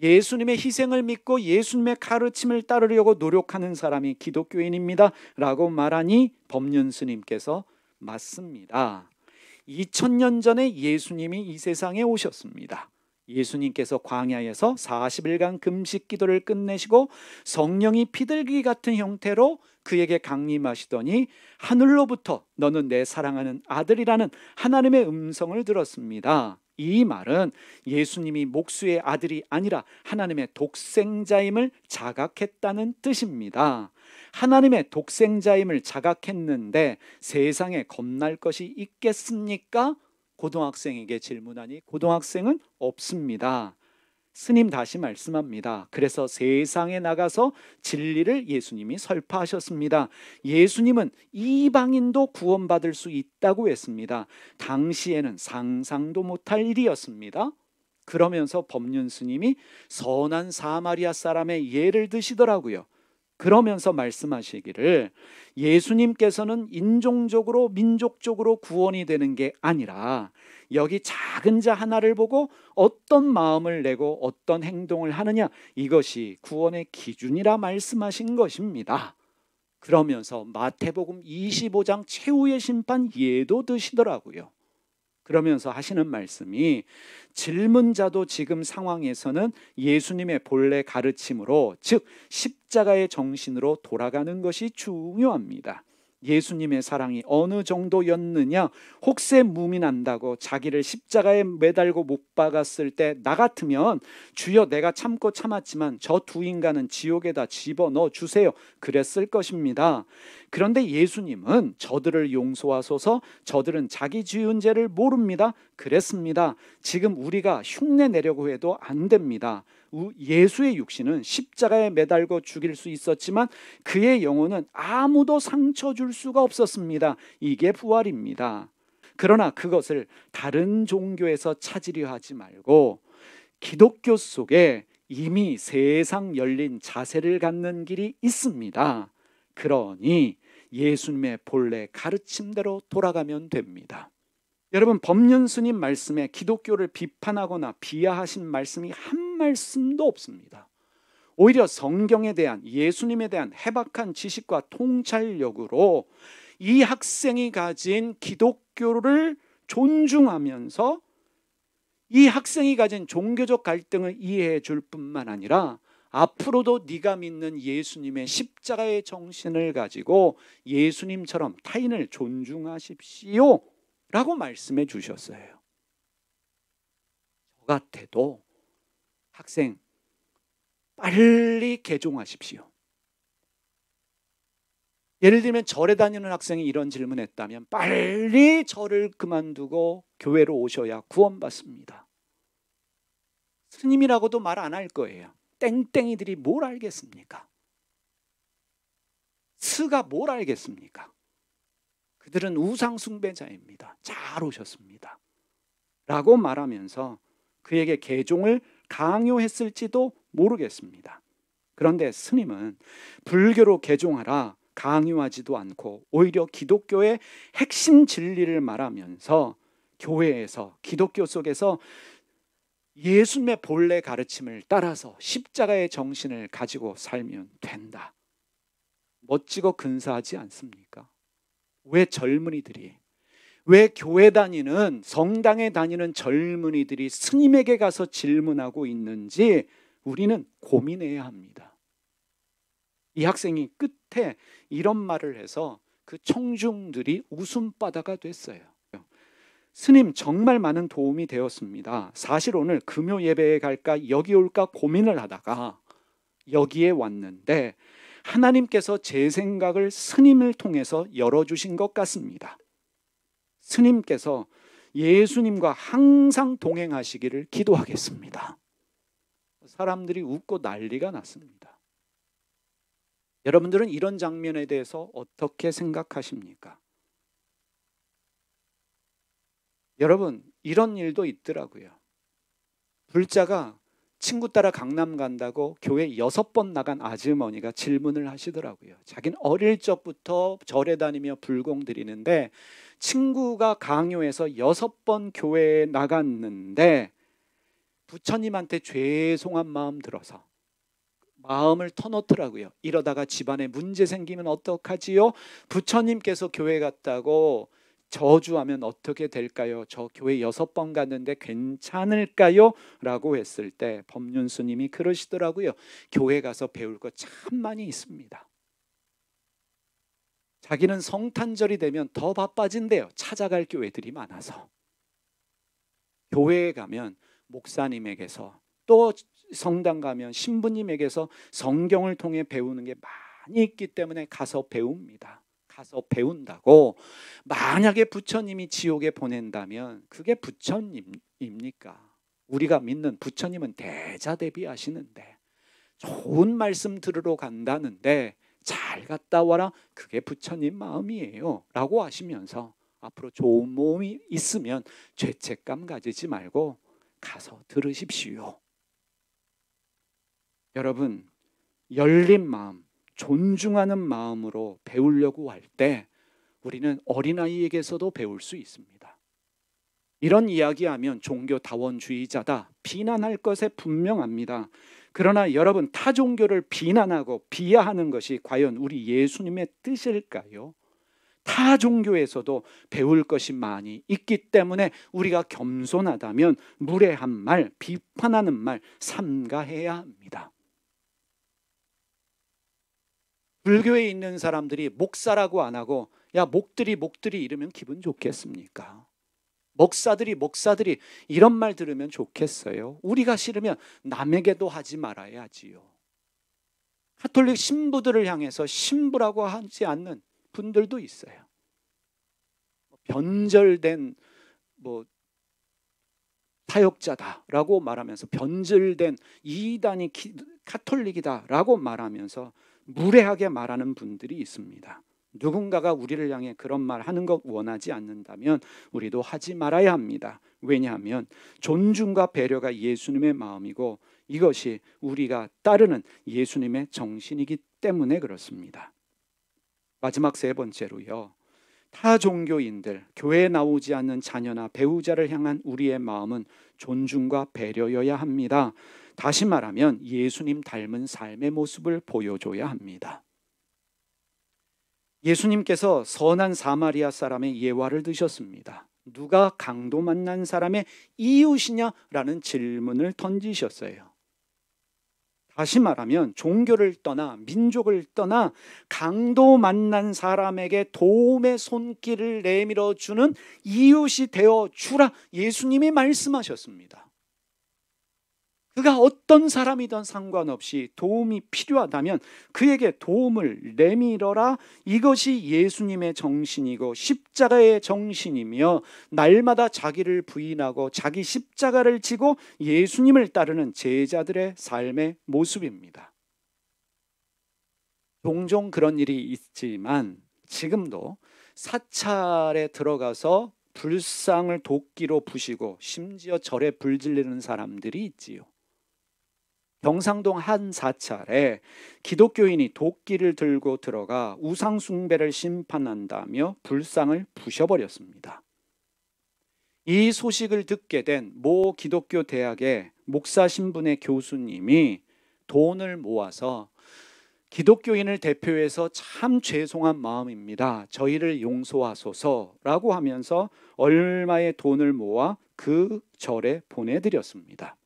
예수님의 희생을 믿고 예수님의 가르침을 따르려고 노력하는 사람이 기독교인입니다. 라고 말하니 법륜스님께서 맞습니다. 2000년 전에 예수님이 이 세상에 오셨습니다. 예수님께서 광야에서 40일간 금식 기도를 끝내시고 성령이 피들기 같은 형태로 그에게 강림하시더니 하늘로부터 너는 내 사랑하는 아들이라는 하나님의 음성을 들었습니다. 이 말은 예수님이 목수의 아들이 아니라 하나님의 독생자임을 자각했다는 뜻입니다. 하나님의 독생자임을 자각했는데 세상에 겁날 것이 있겠습니까? 고등학생에게 질문하니 고등학생은 없습니다. 스님 다시 말씀합니다. 그래서 세상에 나가서 진리를 예수님이 설파하셨습니다. 예수님은 이방인도 구원받을 수 있다고 했습니다. 당시에는 상상도 못할 일이었습니다. 그러면서 법륜 스님이 선한 사마리아 사람의 예를 드시더라고요. 그러면서 말씀하시기를 예수님께서는 인종적으로 민족적으로 구원이 되는 게 아니라 여기 작은 자 하나를 보고 어떤 마음을 내고 어떤 행동을 하느냐 이것이 구원의 기준이라 말씀하신 것입니다. 그러면서 마태복음 25장 최후의 심판 예도 드시더라고요. 그러면서 하시는 말씀이 질문자도 지금 상황에서는 예수님의 본래 가르침으로 즉 십자가의 정신으로 돌아가는 것이 중요합니다. 예수님의 사랑이 어느 정도였느냐 혹세 무민한다고 자기를 십자가에 매달고 못 박았을 때 나 같으면 주여 내가 참고 참았지만 저 두 인간은 지옥에다 집어넣어 주세요 그랬을 것입니다 그런데 예수님은 저들을 용서하소서 저들은 자기 지은 죄를 모릅니다. 그랬습니다. 지금 우리가 흉내 내려고 해도 안 됩니다. 예수의 육신은 십자가에 매달고 죽일 수 있었지만 그의 영혼은 아무도 상처 줄 수가 없었습니다. 이게 부활입니다. 그러나 그것을 다른 종교에서 찾으려 하지 말고 기독교 속에 이미 세상 열린 자세를 갖는 길이 있습니다. 그러니 예수님의 본래 가르침대로 돌아가면 됩니다. 여러분 법륜 스님 말씀에 기독교를 비판하거나 비하하신 말씀이 한 말씀도 없습니다. 오히려 성경에 대한 예수님에 대한 해박한 지식과 통찰력으로 이 학생이 가진 기독교를 존중하면서 이 학생이 가진 종교적 갈등을 이해해 줄 뿐만 아니라 앞으로도 네가 믿는 예수님의 십자가의 정신을 가지고 예수님처럼 타인을 존중하십시오. 라고 말씀해 주셨어요. 저 같아도 학생 빨리 개종하십시오. 예를 들면 절에 다니는 학생이 이런 질문했다면 빨리 절을 그만두고 교회로 오셔야 구원받습니다. 스님이라고도 말 안 할 거예요. 땡땡이들이 뭘 알겠습니까? 스가 뭘 알겠습니까? 그들은 우상숭배자입니다. 잘 오셨습니다. 라고 말하면서 그에게 개종을 강요했을지도 모르겠습니다. 그런데 스님은 불교로 개종하라 강요하지도 않고 오히려 기독교의 핵심 진리를 말하면서 교회에서 기독교 속에서 예수님의 본래 가르침을 따라서 십자가의 정신을 가지고 살면 된다. 멋지고 근사하지 않습니까? 왜 젊은이들이 왜 교회 다니는 성당에 다니는 젊은이들이 스님에게 가서 질문하고 있는지 우리는 고민해야 합니다. 이 학생이 끝에 이런 말을 해서 그 청중들이 웃음바다가 됐어요. 스님 정말 많은 도움이 되었습니다. 사실 오늘 금요 예배에 갈까 여기 올까 고민을 하다가 여기에 왔는데 하나님께서 제 생각을 스님을 통해서 열어주신 것 같습니다. 스님께서 예수님과 항상 동행하시기를 기도하겠습니다. 사람들이 웃고 난리가 났습니다. 여러분들은 이런 장면에 대해서 어떻게 생각하십니까? 여러분 이런 일도 있더라고요. 불자가 친구 따라 강남 간다고 교회 여섯 번 나간 아주머니가 질문을 하시더라고요. 자기는 어릴 적부터 절에 다니며 불공 드리는데 친구가 강요해서 여섯 번 교회에 나갔는데 부처님한테 죄송한 마음 들어서 마음을 터놓더라고요. 이러다가 집안에 문제 생기면 어떡하지요? 부처님께서 교회 갔다고 저주하면 어떻게 될까요? 저 교회 여섯 번 갔는데 괜찮을까요? 라고 했을 때 법륜스님이 그러시더라고요. 교회 가서 배울 거 참 많이 있습니다. 자기는 성탄절이 되면 더 바빠진대요. 찾아갈 교회들이 많아서. 교회에 가면 목사님에게서 또 성당 가면 신부님에게서 성경을 통해 배우는 게 많이 있기 때문에 가서 배웁니다. 가서 배운다고 만약에 부처님이 지옥에 보낸다면 그게 부처님입니까? 우리가 믿는 부처님은 대자 대비하시는데 좋은 말씀 들으러 간다는데 잘 갔다 와라 그게 부처님 마음이에요 라고 하시면서 앞으로 좋은 몸이 있으면 죄책감 가지지 말고 가서 들으십시오 여러분 열린 마음 존중하는 마음으로 배우려고 할 때 우리는 어린아이에게서도 배울 수 있습니다. 이런 이야기하면 종교 다원주의자다. 비난할 것에 분명합니다. 그러나 여러분 타 종교를 비난하고 비하하는 것이 과연 우리 예수님의 뜻일까요? 타 종교에서도 배울 것이 많이 있기 때문에 우리가 겸손하다면 무례한 말, 비판하는 말 삼가해야 합니다. 불교에 있는 사람들이 목사라고 안 하고 야 목들이 목들이 이러면 기분 좋겠습니까? 목사들이 목사들이 이런 말 들으면 좋겠어요. 우리가 싫으면 남에게도 하지 말아야지요. 카톨릭 신부들을 향해서 신부라고 하지 않는 분들도 있어요. 변절된 뭐 타역자다라고 말하면서 변절된 이단이 카톨릭이다라고 말하면서 무례하게 말하는 분들이 있습니다. 누군가가 우리를 향해 그런 말 하는 것 원하지 않는다면 우리도 하지 말아야 합니다. 왜냐하면 존중과 배려가 예수님의 마음이고 이것이 우리가 따르는 예수님의 정신이기 때문에 그렇습니다. 마지막 세 번째로요. 타 종교인들, 교회에 나오지 않는 자녀나 배우자를 향한 우리의 마음은 존중과 배려여야 합니다. 다시 말하면 예수님 닮은 삶의 모습을 보여줘야 합니다. 예수님께서 선한 사마리아 사람의 예화를 드셨습니다. 누가 강도 만난 사람의 이웃이냐라는 질문을 던지셨어요. 다시 말하면 종교를 떠나 민족을 떠나 강도 만난 사람에게 도움의 손길을 내밀어 주는 이웃이 되어 주라 예수님이 말씀하셨습니다. 그가 어떤 사람이든 상관없이 도움이 필요하다면 그에게 도움을 내밀어라. 이것이 예수님의 정신이고 십자가의 정신이며 날마다 자기를 부인하고 자기 십자가를 지고 예수님을 따르는 제자들의 삶의 모습입니다. 종종 그런 일이 있지만 지금도 사찰에 들어가서 불상을 도끼로 부시고 심지어 절에 불질르는 사람들이 있지요. 경상동 한 사찰에 기독교인이 도끼를 들고 들어가 우상숭배를 심판한다며 불상을 부셔버렸습니다. 이 소식을 듣게 된 모 기독교 대학의 목사 신분의 교수님이 돈을 모아서 기독교인을 대표해서 참 죄송한 마음입니다. 저희를 용서하소서라고 하면서 얼마의 돈을 모아 그 절에 보내드렸습니다.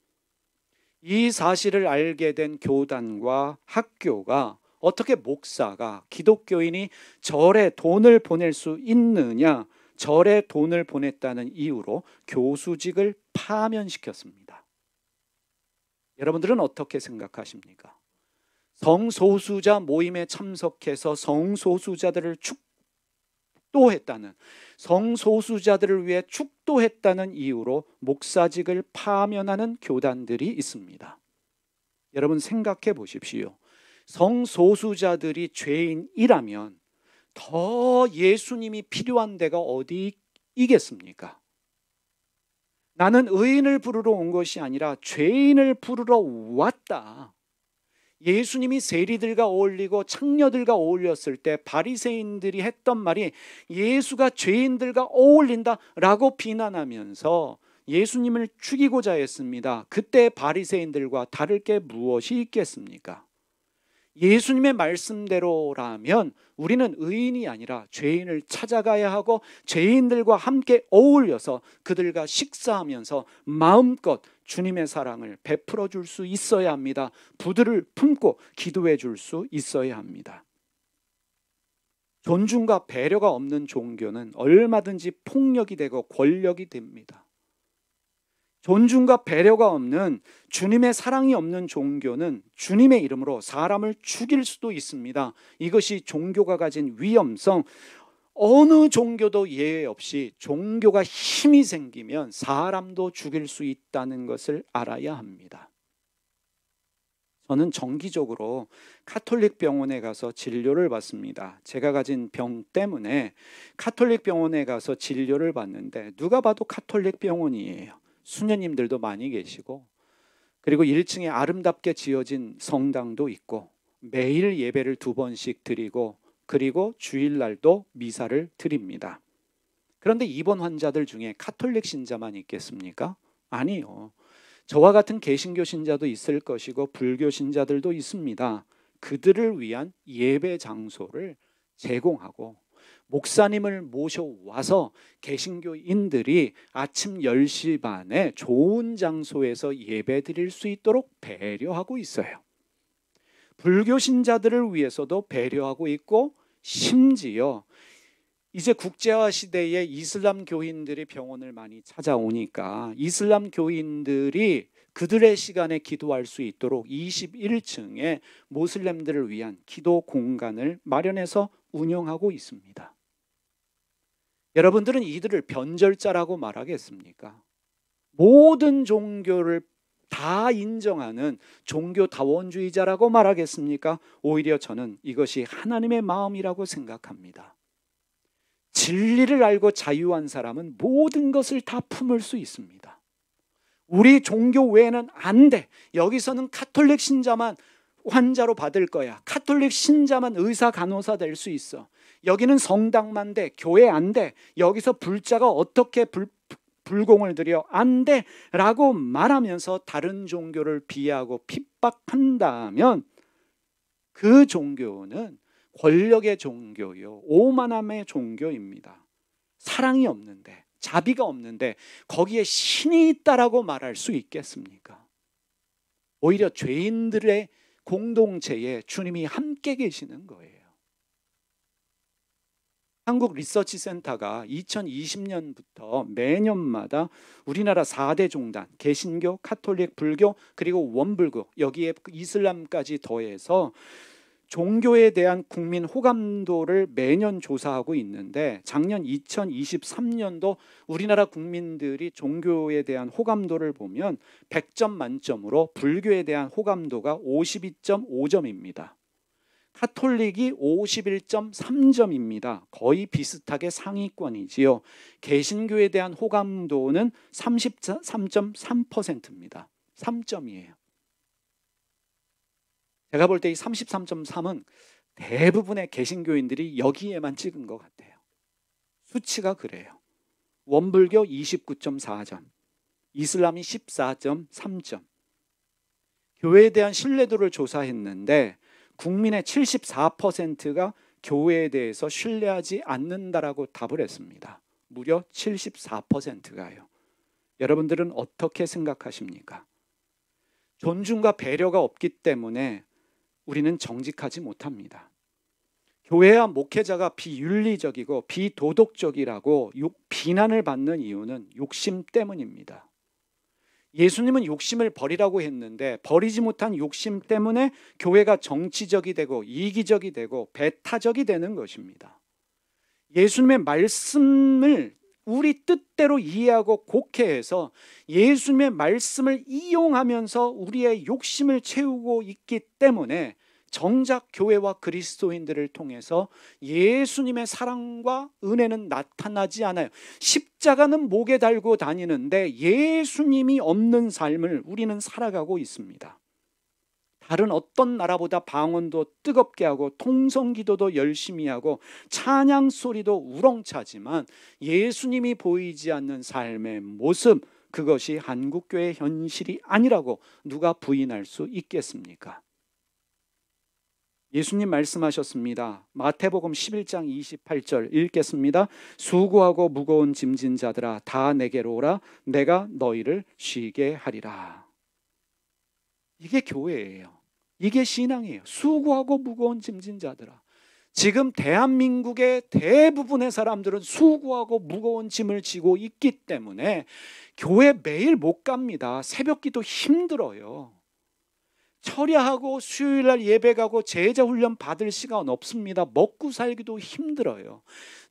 이 사실을 알게 된 교단과 학교가 어떻게 목사가 기독교인이 절에 돈을 보낼 수 있느냐 절에 돈을 보냈다는 이유로 교수직을 파면시켰습니다. 여러분들은 어떻게 생각하십니까? 성소수자 모임에 참석해서 성소수자들을 축 축도했다는 성소수자들을 위해 축도했다는 이유로 목사직을 파면하는 교단들이 있습니다. 여러분 생각해 보십시오. 성소수자들이 죄인이라면 더 예수님이 필요한 데가 어디이겠습니까? 나는 의인을 부르러 온 것이 아니라 죄인을 부르러 왔다. 예수님이 세리들과 어울리고 창녀들과 어울렸을 때 바리새인들이 했던 말이 예수가 죄인들과 어울린다라고 비난하면서 예수님을 죽이고자 했습니다. 그때 바리새인들과 다를 게 무엇이 있겠습니까? 예수님의 말씀대로라면 우리는 의인이 아니라 죄인을 찾아가야 하고 죄인들과 함께 어울려서 그들과 식사하면서 마음껏 주님의 사랑을 베풀어 줄 수 있어야 합니다. 부들을 품고 기도해 줄 수 있어야 합니다. 존중과 배려가 없는 종교는 얼마든지 폭력이 되고 권력이 됩니다. 존중과 배려가 없는 주님의 사랑이 없는 종교는 주님의 이름으로 사람을 죽일 수도 있습니다. 이것이 종교가 가진 위험성, 어느 종교도 예외 없이 종교가 힘이 생기면 사람도 죽일 수 있다는 것을 알아야 합니다. 저는 정기적으로 카톨릭 병원에 가서 진료를 받습니다. 제가 가진 병 때문에 카톨릭 병원에 가서 진료를 받는데 누가 봐도 카톨릭 병원이에요. 수녀님들도 많이 계시고 그리고 1층에 아름답게 지어진 성당도 있고 매일 예배를 두 번씩 드리고 그리고 주일날도 미사를 드립니다. 그런데 입원 환자들 중에 카톨릭 신자만 있겠습니까? 아니요. 저와 같은 개신교 신자도 있을 것이고 불교 신자들도 있습니다. 그들을 위한 예배 장소를 제공하고 목사님을 모셔와서 개신교인들이 아침 10시 반에 좋은 장소에서 예배 드릴 수 있도록 배려하고 있어요. 불교 신자들을 위해서도 배려하고 있고 심지어 이제 국제화 시대에 이슬람 교인들이 병원을 많이 찾아오니까 이슬람 교인들이 그들의 시간에 기도할 수 있도록 21층에 모슬렘들을 위한 기도 공간을 마련해서 운영하고 있습니다. 여러분들은 이들을 변절자라고 말하겠습니까? 모든 종교를 다 인정하는 종교 다원주의자라고 말하겠습니까? 오히려 저는 이것이 하나님의 마음이라고 생각합니다. 진리를 알고 자유한 사람은 모든 것을 다 품을 수 있습니다. 우리 종교 외에는 안 돼. 여기서는 카톨릭 신자만 환자로 받을 거야. 카톨릭 신자만 의사 간호사 될 수 있어. 여기는 성당만 돼. 교회 안 돼. 여기서 불자가 어떻게 불, 불공을 들여 안 돼! 라고 말하면서 다른 종교를 비하고 핍박한다면 그 종교는 권력의 종교요. 오만함의 종교입니다. 사랑이 없는데, 자비가 없는데, 거기에 신이 있다라고 말할 수 있겠습니까? 오히려 죄인들의 공동체에 주님이 함께 계시는 거예요. 한국 리서치 센터가 2020년부터 매년마다 우리나라 4대 종단, 개신교, 카톨릭, 불교, 그리고 원불교, 여기에 이슬람까지 더해서 종교에 대한 국민 호감도를 매년 조사하고 있는데 작년 2023년도 우리나라 국민들이 종교에 대한 호감도를 보면 100점 만점으로 불교에 대한 호감도가 52.5점입니다. 카톨릭이 51.3점입니다. 거의 비슷하게 상위권이지요. 개신교에 대한 호감도는 33.3%입니다. 3점이에요. 제가 볼 때 이 33.3은 대부분의 개신교인들이 여기에만 찍은 것 같아요. 수치가 그래요. 원불교 29.4점, 이슬람이 14.3점. 교회에 대한 신뢰도를 조사했는데 국민의 74%가 교회에 대해서 신뢰하지 않는다라고 답을 했습니다. 무려 74%가요. 여러분들은 어떻게 생각하십니까? 존중과 배려가 없기 때문에 우리는 정직하지 못합니다. 교회와 목회자가 비윤리적이고 비도덕적이라고 비난을 받는 이유는 욕심 때문입니다. 예수님은 욕심을 버리라고 했는데 버리지 못한 욕심 때문에 교회가 정치적이 되고 이기적이 되고 배타적이 되는 것입니다. 예수님의 말씀을 우리 뜻대로 이해하고 곡해해서 예수님의 말씀을 이용하면서 우리의 욕심을 채우고 있기 때문에 정작 교회와 그리스도인들을 통해서 예수님의 사랑과 은혜는 나타나지 않아요. 십자가는 목에 달고 다니는데 예수님이 없는 삶을 우리는 살아가고 있습니다. 다른 어떤 나라보다 방언도 뜨겁게 하고 통성 기도도 열심히 하고 찬양 소리도 우렁차지만 예수님이 보이지 않는 삶의 모습 그것이 한국교회 현실이 아니라고 누가 부인할 수 있겠습니까? 예수님 말씀하셨습니다. 마태복음 11장 28절 읽겠습니다. 수고하고 무거운 짐진 자들아 다 내게로 오라 내가 너희를 쉬게 하리라. 이게 교회예요. 이게 신앙이에요. 수고하고 무거운 짐진 자들아. 지금 대한민국의 대부분의 사람들은 수고하고 무거운 짐을 지고 있기 때문에 교회 매일 못 갑니다. 새벽 기도 힘들어요. 철야하고 수요일 날 예배 가고 제자 훈련 받을 시간 없습니다. 먹고 살기도 힘들어요.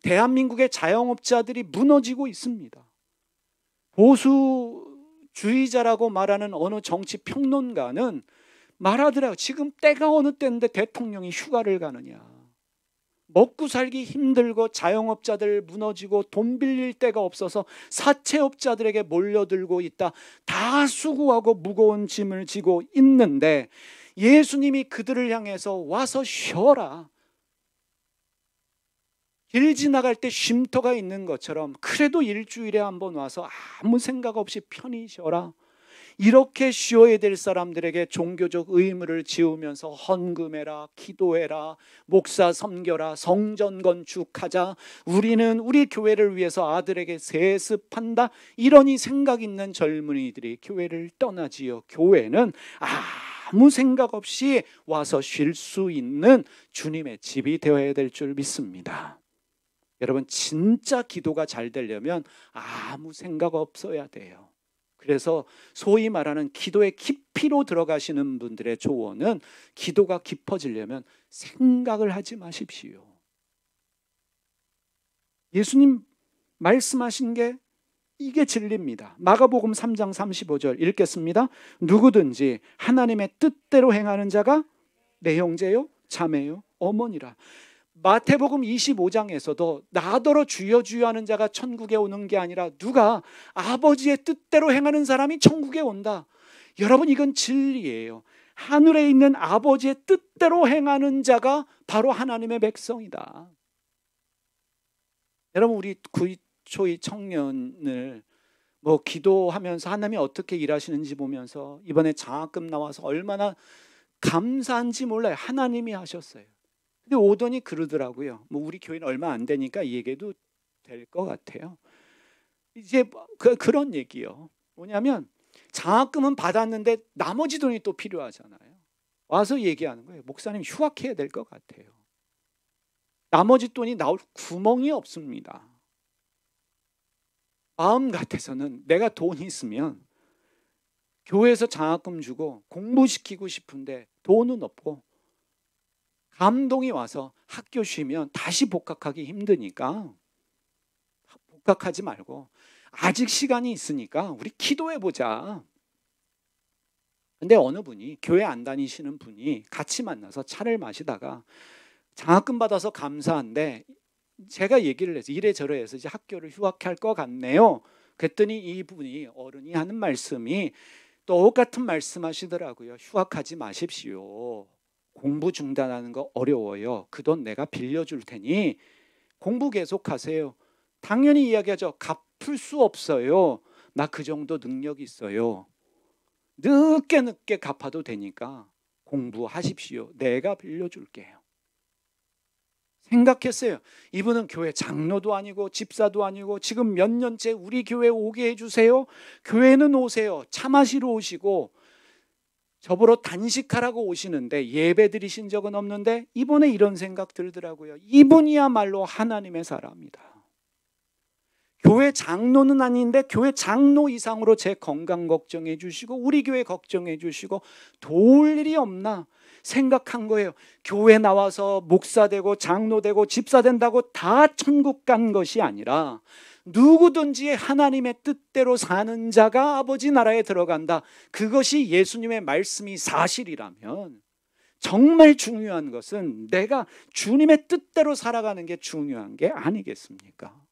대한민국의 자영업자들이 무너지고 있습니다. 보수주의자라고 말하는 어느 정치 평론가는 말하더라고. 요 지금 때가 어느 때인데 대통령이 휴가를 가느냐. 먹고 살기 힘들고 자영업자들 무너지고 돈 빌릴 데가 없어서 사채업자들에게 몰려들고 있다. 다 수고하고 무거운 짐을 지고 있는데 예수님이 그들을 향해서 와서 쉬어라. 길 지나갈 때 쉼터가 있는 것처럼 그래도 일주일에 한 번 와서 아무 생각 없이 편히 쉬어라. 이렇게 쉬어야 될 사람들에게 종교적 의무를 지우면서 헌금해라, 기도해라, 목사 섬겨라, 성전 건축하자, 우리는 우리 교회를 위해서 아들에게 세습한다. 이러니 생각 있는 젊은이들이 교회를 떠나지요. 교회는 아무 생각 없이 와서 쉴 수 있는 주님의 집이 되어야 될 줄 믿습니다. 여러분 진짜 기도가 잘 되려면 아무 생각 없어야 돼요. 그래서 소위 말하는 기도의 깊이로 들어가시는 분들의 조언은 기도가 깊어지려면 생각을 하지 마십시오. 예수님 말씀하신 게 이게 진리입니다. 마가복음 3장 35절 읽겠습니다. 누구든지 하나님의 뜻대로 행하는 자가 내 형제요, 자매요, 어머니라. 마태복음 25장에서도 나더러 주여 주여 하는 자가 천국에 오는 게 아니라 누가 아버지의 뜻대로 행하는 사람이 천국에 온다. 여러분 이건 진리예요. 하늘에 있는 아버지의 뜻대로 행하는 자가 바로 하나님의 백성이다. 여러분 우리 구초이 청년을 뭐 기도하면서 하나님이 어떻게 일하시는지 보면서 이번에 장학금 나와서 얼마나 감사한지 몰라요. 하나님이 하셨어요. 근데 오더니 그러더라고요. 뭐 우리 교회는 얼마 안 되니까 이 얘기도 될 것 같아요. 이제 뭐 그, 그런 얘기요. 뭐냐면 장학금은 받았는데 나머지 돈이 또 필요하잖아요. 와서 얘기하는 거예요. 목사님 휴학해야 될 것 같아요. 나머지 돈이 나올 구멍이 없습니다. 마음 같아서는 내가 돈이 있으면 교회에서 장학금 주고 공부시키고 싶은데 돈은 없고 감동이 와서 학교 쉬면 다시 복학하기 힘드니까 복학하지 말고 아직 시간이 있으니까 우리 기도해 보자. 근데 어느 분이 교회 안 다니시는 분이 같이 만나서 차를 마시다가 장학금 받아서 감사한데 제가 얘기를 해서 이래저래 해서 이제 학교를 휴학할 것 같네요. 그랬더니 이 분이 어른이 하는 말씀이 똑같은 말씀하시더라고요. 휴학하지 마십시오. 공부 중단하는 거 어려워요. 그 돈 내가 빌려줄 테니 공부 계속하세요. 당연히 이야기하죠. 갚을 수 없어요. 나 그 정도 능력 있어요. 늦게 늦게 갚아도 되니까 공부하십시오. 내가 빌려줄게요. 생각했어요. 이분은 교회 장로도 아니고 집사도 아니고 지금 몇 년째 우리 교회 오게 해주세요. 교회는 오세요. 차 마시러 오시고 저보러 단식하라고 오시는데 예배 드리신 적은 없는데 이번에 이런 생각 들더라고요. 이분이야말로 하나님의 사람이다. 교회 장로는 아닌데 교회 장로 이상으로 제 건강 걱정해 주시고 우리 교회 걱정해 주시고 도울 일이 없나 생각한 거예요. 교회 나와서 목사 되고 장로 되고 집사 된다고 다 천국 간 것이 아니라 누구든지 하나님의 뜻대로 사는 자가 아버지 나라에 들어간다. 그것이 예수님의 말씀이 사실이라면 정말 중요한 것은 내가 주님의 뜻대로 살아가는 게 중요한 게 아니겠습니까?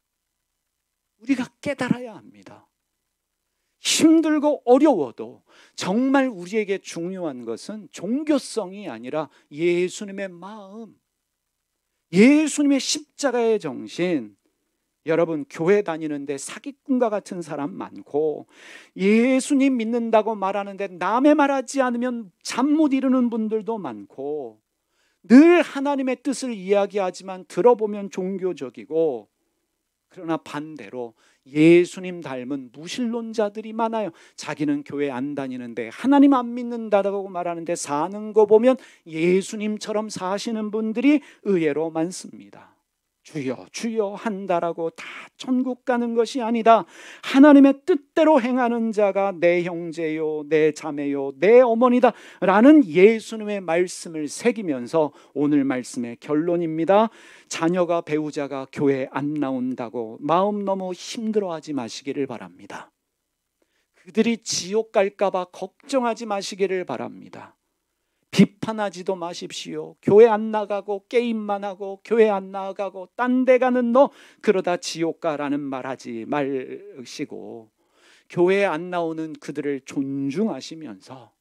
우리가 깨달아야 합니다. 힘들고 어려워도 정말 우리에게 중요한 것은 종교성이 아니라 예수님의 마음, 예수님의 십자가의 정신, 여러분 교회 다니는데 사기꾼과 같은 사람 많고 예수님 믿는다고 말하는데 남의 말하지 않으면 잠 못 이루는 분들도 많고 늘 하나님의 뜻을 이야기하지만 들어보면 종교적이고 그러나 반대로 예수님 닮은 무신론자들이 많아요. 자기는 교회 안 다니는데 하나님 안믿는다고 말하는데 사는 거 보면 예수님처럼 사시는 분들이 의외로 많습니다. 주여 주여 한다라고 다 천국 가는 것이 아니다. 하나님의 뜻대로 행하는 자가 내 형제요 내 자매요 내 어머니다 라는 예수님의 말씀을 새기면서 오늘 말씀의 결론입니다. 자녀가 배우자가 교회 안 나온다고 마음 너무 힘들어하지 마시기를 바랍니다. 그들이 지옥 갈까봐 걱정하지 마시기를 바랍니다. 비판하지도 마십시오. 교회 안 나가고 게임만 하고 교회 안 나가고 딴 데 가는 너 그러다 지옥 가라는 말 하지 말시고 교회안 나오는 그들을 존중하시면서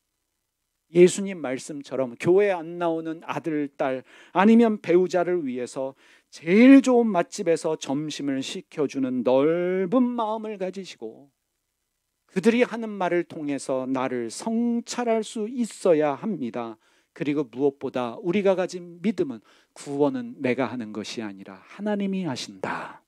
예수님 말씀처럼 교회안 나오는 아들, 딸 아니면 배우자를 위해서 제일 좋은 맛집에서 점심을 시켜주는 넓은 마음을 가지시고 그들이 하는 말을 통해서 나를 성찰할 수 있어야 합니다. 그리고 무엇보다 우리가 가진 믿음은 구원은 내가 하는 것이 아니라 하나님이 하신다.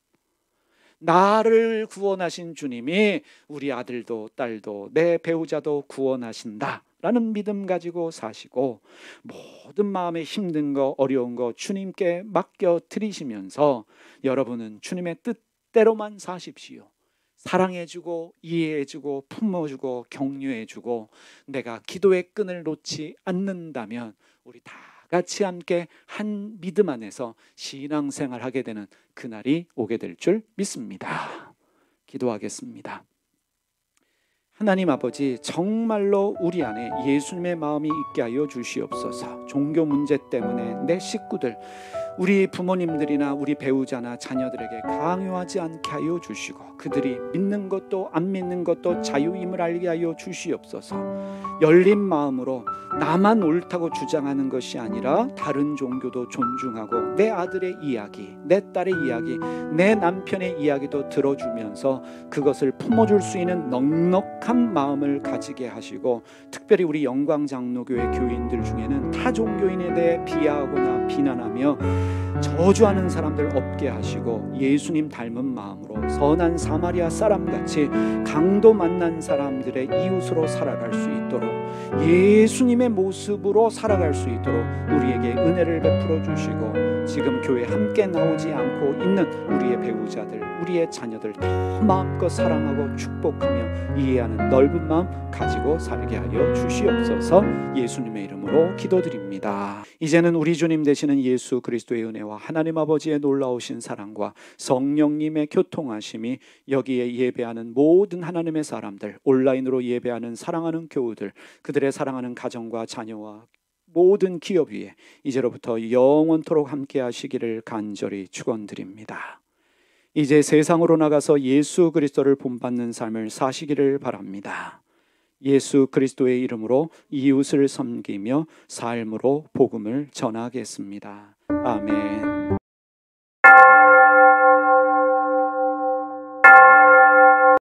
나를 구원하신 주님이 우리 아들도 딸도 내 배우자도 구원하신다. 라는 믿음 가지고 사시고 모든 마음에 힘든 거 어려운 거 주님께 맡겨 드리시면서 여러분은 주님의 뜻대로만 사십시오. 사랑해주고 이해해주고 품어주고 격려해주고 내가 기도의 끈을 놓지 않는다면 우리 다 같이 함께 한 믿음 안에서 신앙생활 하게 되는 그날이 오게 될 줄 믿습니다. 기도하겠습니다. 하나님 아버지 정말로 우리 안에 예수님의 마음이 있게 하여 주시옵소서. 종교 문제 때문에 내 식구들 우리 부모님들이나 우리 배우자나 자녀들에게 강요하지 않게 하여 주시고 그들이 믿는 것도 안 믿는 것도 자유임을 알게 하여 주시옵소서. 열린 마음으로 나만 옳다고 주장하는 것이 아니라 다른 종교도 존중하고 내 아들의 이야기, 내 딸의 이야기, 내 남편의 이야기도 들어주면서 그것을 품어줄 수 있는 넉넉한 마음을 가지게 하시고 특별히 우리 영광장로교회 교인들 중에는 타 종교인에 대해 비하하거나 비난하며 저주하는 사람들 없게 하시고 예수님 닮은 마음으로 선한 사마리아 사람같이 강도 만난 사람들의 이웃으로 살아갈 수 있도록 예수님의 모습으로 살아갈 수 있도록 우리에게 은혜를 베풀어 주시고 지금 교회 함께 나오지 않고 있는 우리의 배우자들, 우리의 자녀들 더 마음껏 사랑하고 축복하며 이해하는 넓은 마음 가지고 살게 하여 주시옵소서. 예수님의 이름으로 기도드립니다. 이제는 우리 주님 되시는 예수 그리스도의 은혜와 하나님 아버지의 놀라우신 사랑과 성령님의 교통하심이 여기에 예배하는 모든 하나님의 사람들, 온라인으로 예배하는 사랑하는 교우들, 그들의 사랑하는 가정과 자녀와 모든 기업 위에 이제로부터 영원토록 함께 하시기를 간절히 축원드립니다. 이제 세상으로 나가서 예수 그리스도를 본받는 삶을 사시기를 바랍니다. 예수 그리스도의 이름으로 이웃을 섬기며 삶으로 복음을 전하겠습니다. 아멘.